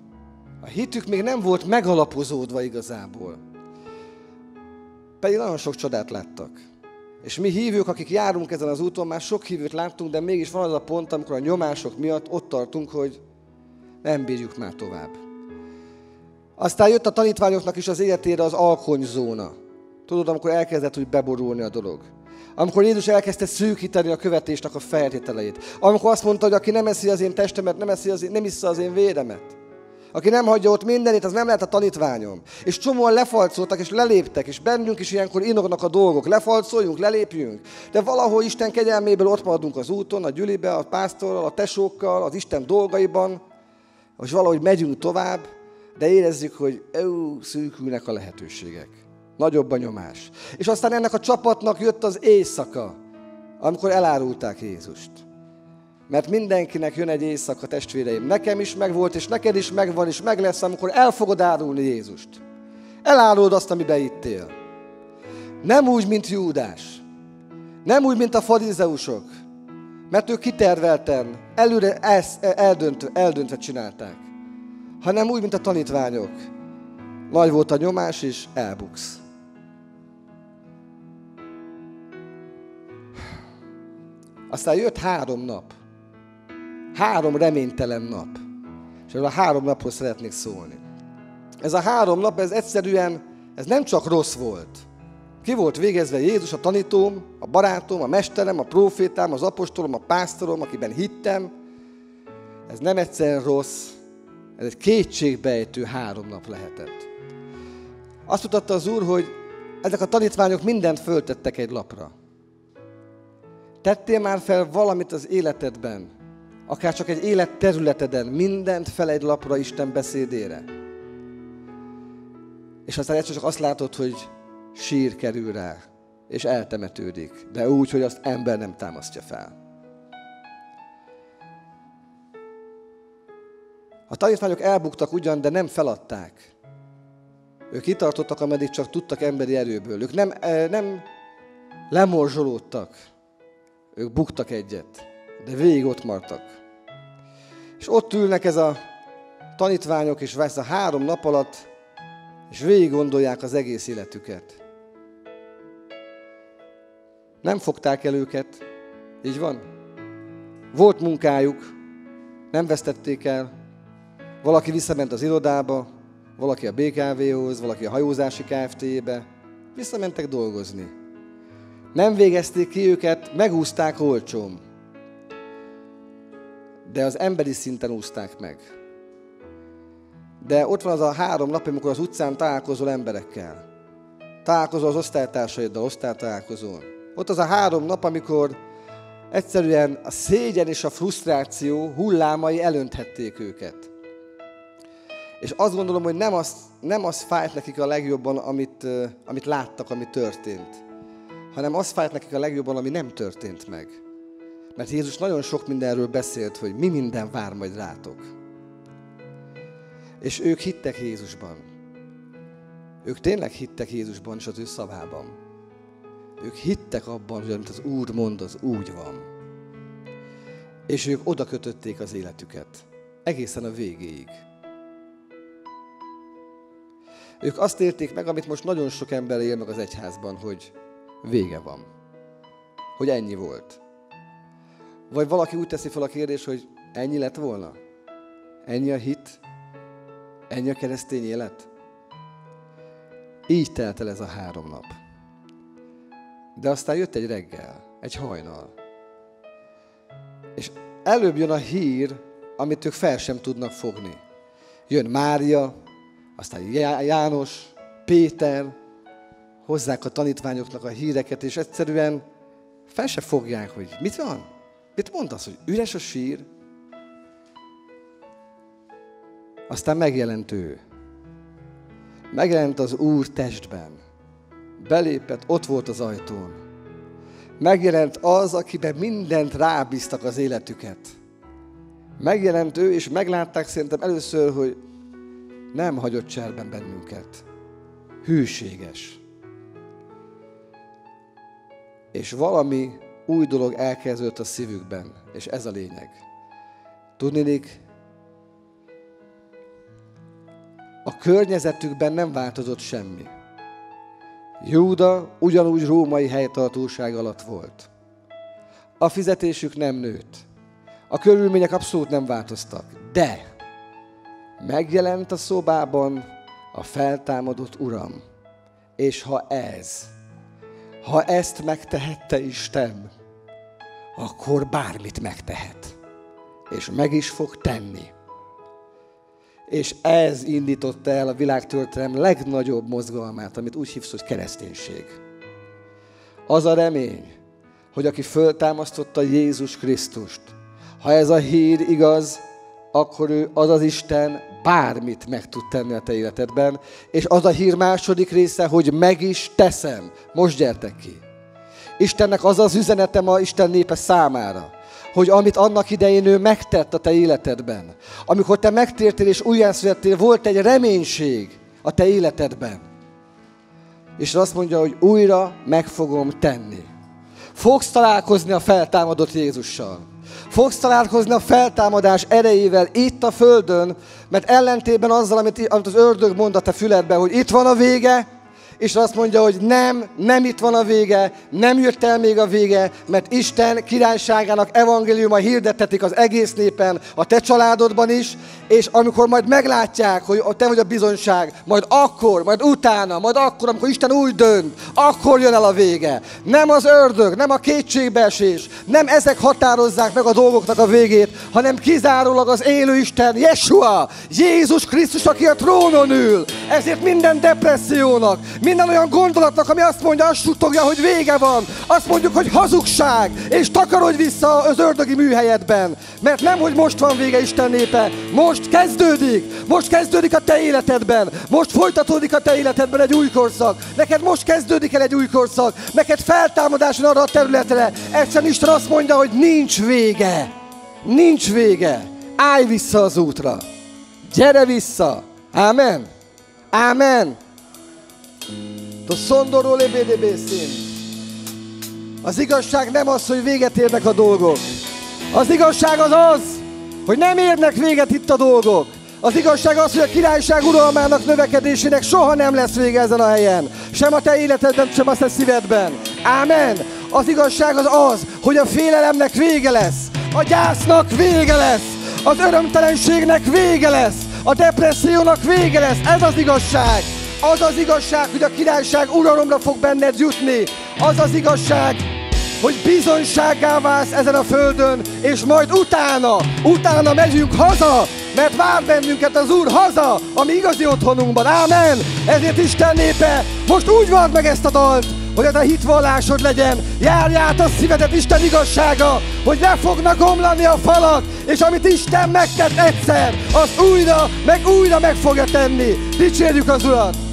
A hitük még nem volt megalapozódva igazából. Pedig nagyon sok csodát láttak. És mi hívők, akik járunk ezen az úton, már sok hívőt láttunk, de mégis van az a pont, amikor a nyomások miatt ott tartunk, hogy nem bírjuk már tovább. Aztán jött a tanítványoknak is az életére az alkonyzóna. Tudod, amikor elkezdett úgy beborulni a dolog. Amikor Jézus elkezdte szűkíteni a követésnek a feltételeit. Amikor azt mondta, hogy aki nem eszi az én testemet, nem, eszi az én, nem iszza az én véremet. Aki nem hagyja ott mindenit, az nem lehet a tanítványom. És csomóan lefalcoltak, és leléptek, és bennünk is ilyenkor inognak a dolgok. Lefalcoljunk, lelépjünk. De valahol Isten kegyelméből ott maradunk az úton, a gyülibe, a pásztorral, a tesókkal, az Isten dolgaiban, és valahogy megyünk tovább, de érezzük, hogy ő, szűkülnek a lehetőségek. Nagyobb a nyomás. És aztán ennek a csapatnak jött az éjszaka, amikor elárulták Jézust. Mert mindenkinek jön egy éjszaka, testvéreim. Nekem is megvolt, és neked is megvan, és meg lesz, amikor el fogod árulni Jézust. Elárulod azt, ami beittél. Nem úgy, mint Júdás. Nem úgy, mint a farizeusok. Mert ők kitervelten, előre ezt, eldöntve, eldöntve csinálták. Hanem úgy, mint a tanítványok. Nagy volt a nyomás, és elbuksz. Aztán jött három nap három reménytelen nap. És erről a három naphoz szeretnék szólni. Ez a három nap, ez egyszerűen, ez nem csak rossz volt. Ki volt végezve Jézus, a tanítóm, a barátom, a mesterem, a profétám, az apostolom, a pásztorom, akiben hittem. Ez nem egyszerűen rossz, ez egy kétségbejtő három nap lehetett. Azt mutatta az Úr, hogy ezek a tanítványok mindent föltettek egy lapra. Tettél már fel valamit az életedben, akár csak egy élet területeden, mindent fel egy lapra Isten beszédére. És aztán egyszer csak azt látod, hogy sír kerül rá, és eltemetődik, de úgy, hogy azt ember nem támasztja fel. A tanítványok elbuktak ugyan, de nem feladták. Ők kitartottak, ameddig csak tudtak emberi erőből. Ők nem, eh, nem lemorzsolódtak. Ők buktak egyet, de végig ott maradtak. És ott ülnek ez a tanítványok, és vesz a három nap alatt, és végig gondolják az egész életüket. Nem fogták el őket, így van? Volt munkájuk, nem vesztették el, valaki visszament az irodába, valaki a BKV-hoz, valaki a hajózási Kft-be, visszamentek dolgozni. Nem végezték ki őket, megúzták olcsón de az emberi szinten úszták meg. De ott van az a három nap, amikor az utcán találkozol emberekkel. Találkozol az osztálytársaiddal, osztálytalálkozol. Ott az a három nap, amikor egyszerűen a szégyen és a frusztráció hullámai elönthették őket. És azt gondolom, hogy nem az, nem az fájt nekik a legjobban, amit, amit láttak, ami történt, hanem az fájt nekik a legjobban, ami nem történt meg. Mert Jézus nagyon sok mindenről beszélt, hogy mi minden vár majd rátok. És ők hittek Jézusban. Ők tényleg hittek Jézusban és az ő szavában. Ők hittek abban, hogy amit az Úr mond, az úgy van. És ők oda kötötték az életüket. Egészen a végéig. Ők azt érték meg, amit most nagyon sok ember él meg az egyházban, hogy vége van. Hogy ennyi volt. Vagy valaki úgy teszi fel a kérdés, hogy ennyi lett volna? Ennyi a hit? Ennyi a keresztény élet? Így telt el ez a három nap. De aztán jött egy reggel, egy hajnal. És előbb jön a hír, amit ők fel sem tudnak fogni. Jön Mária, aztán János, Péter, hozzák a tanítványoknak a híreket, és egyszerűen fel se fogják, hogy mit van. Mit mondasz, hogy üres a sír? Aztán megjelent ő. Megjelent az Úr testben. Belépett, ott volt az ajtón. Megjelent az, akiben mindent rábíztak az életüket. Megjelent ő, és meglátták szerintem először, hogy nem hagyott cserben bennünket. Hűséges. És valami új dolog elkezdődött a szívükben, és ez a lényeg. Tudnélik, a környezetükben nem változott semmi. Júda ugyanúgy római helytartóság alatt volt. A fizetésük nem nőtt. A körülmények abszolút nem változtak. De megjelent a szobában a feltámadott Uram. És ha ez, ha ezt megtehette Isten, akkor bármit megtehet. És meg is fog tenni. És ez indította el a világtörténelem legnagyobb mozgalmát, amit úgy hívsz, hogy kereszténység. Az a remény, hogy aki föltámasztotta Jézus Krisztust, ha ez a hír igaz, akkor ő az az Isten bármit meg tud tenni a te életedben, és az a hír második része, hogy meg is teszem. Most gyertek ki! Istennek az az üzenete ma Isten népe számára, hogy amit annak idején ő megtett a te életedben, amikor te megtértél és újjászülettél, volt egy reménység a te életedben. És azt mondja, hogy újra meg fogom tenni. Fogsz találkozni a feltámadott Jézussal. Fogsz találkozni a feltámadás erejével itt a földön, mert ellentében azzal, amit, az ördög mond a te füledben, hogy itt van a vége, és azt mondja, hogy nem, nem itt van a vége, nem jött el még a vége, mert Isten királyságának evangéliuma hirdetetik az egész népen, a te családodban is, és amikor majd meglátják, hogy te vagy a bizonyság, majd akkor, majd utána, majd akkor, amikor Isten úgy dönt, akkor jön el a vége. Nem az ördög, nem a kétségbeesés, nem ezek határozzák meg a dolgoknak a végét, hanem kizárólag az élő Isten, Jesua, Jézus Krisztus, aki a trónon ül, ezért minden depressziónak, minden olyan gondolatnak, ami azt mondja, azt suttogja, hogy vége van, azt mondjuk, hogy hazugság, és takarodj vissza az ördögi műhelyedben. Mert nem, hogy most van vége Isten népe, most kezdődik, most kezdődik a te életedben, most folytatódik a te életedben egy új korszak. Neked most kezdődik el egy új korszak, neked feltámadás arra a területre. Egyszerűen Isten azt mondja, hogy nincs vége, nincs vége. Állj vissza az útra. Gyere vissza! Amen! Ámen. To szondoró szín. Az igazság nem az, hogy véget érnek a dolgok. Az igazság az az, hogy nem érnek véget itt a dolgok. Az igazság az, hogy a királyság uralmának növekedésének soha nem lesz vége ezen a helyen. Sem a te életedben, sem a te szívedben. Ámen. Az igazság az az, hogy a félelemnek vége lesz. A gyásznak vége lesz. Az örömtelenségnek vége lesz. A depressziónak vége lesz, ez az igazság. Az az igazság, hogy a királyság uralomra fog benned jutni. Az az igazság, hogy bizonyságá válsz ezen a földön, és majd utána, utána megyünk haza, mert vár bennünket az Úr haza, ami igazi otthonunkban. Ámen! Ezért Isten népe, most úgy vard meg ezt a dalt, hogy ez a hitvallásod legyen. Járj át a szívedet Isten igazsága, hogy le fognak omlani a falak, és amit Isten megtett egyszer, az újra, meg újra meg fogja tenni. Dicsérjük az Urat!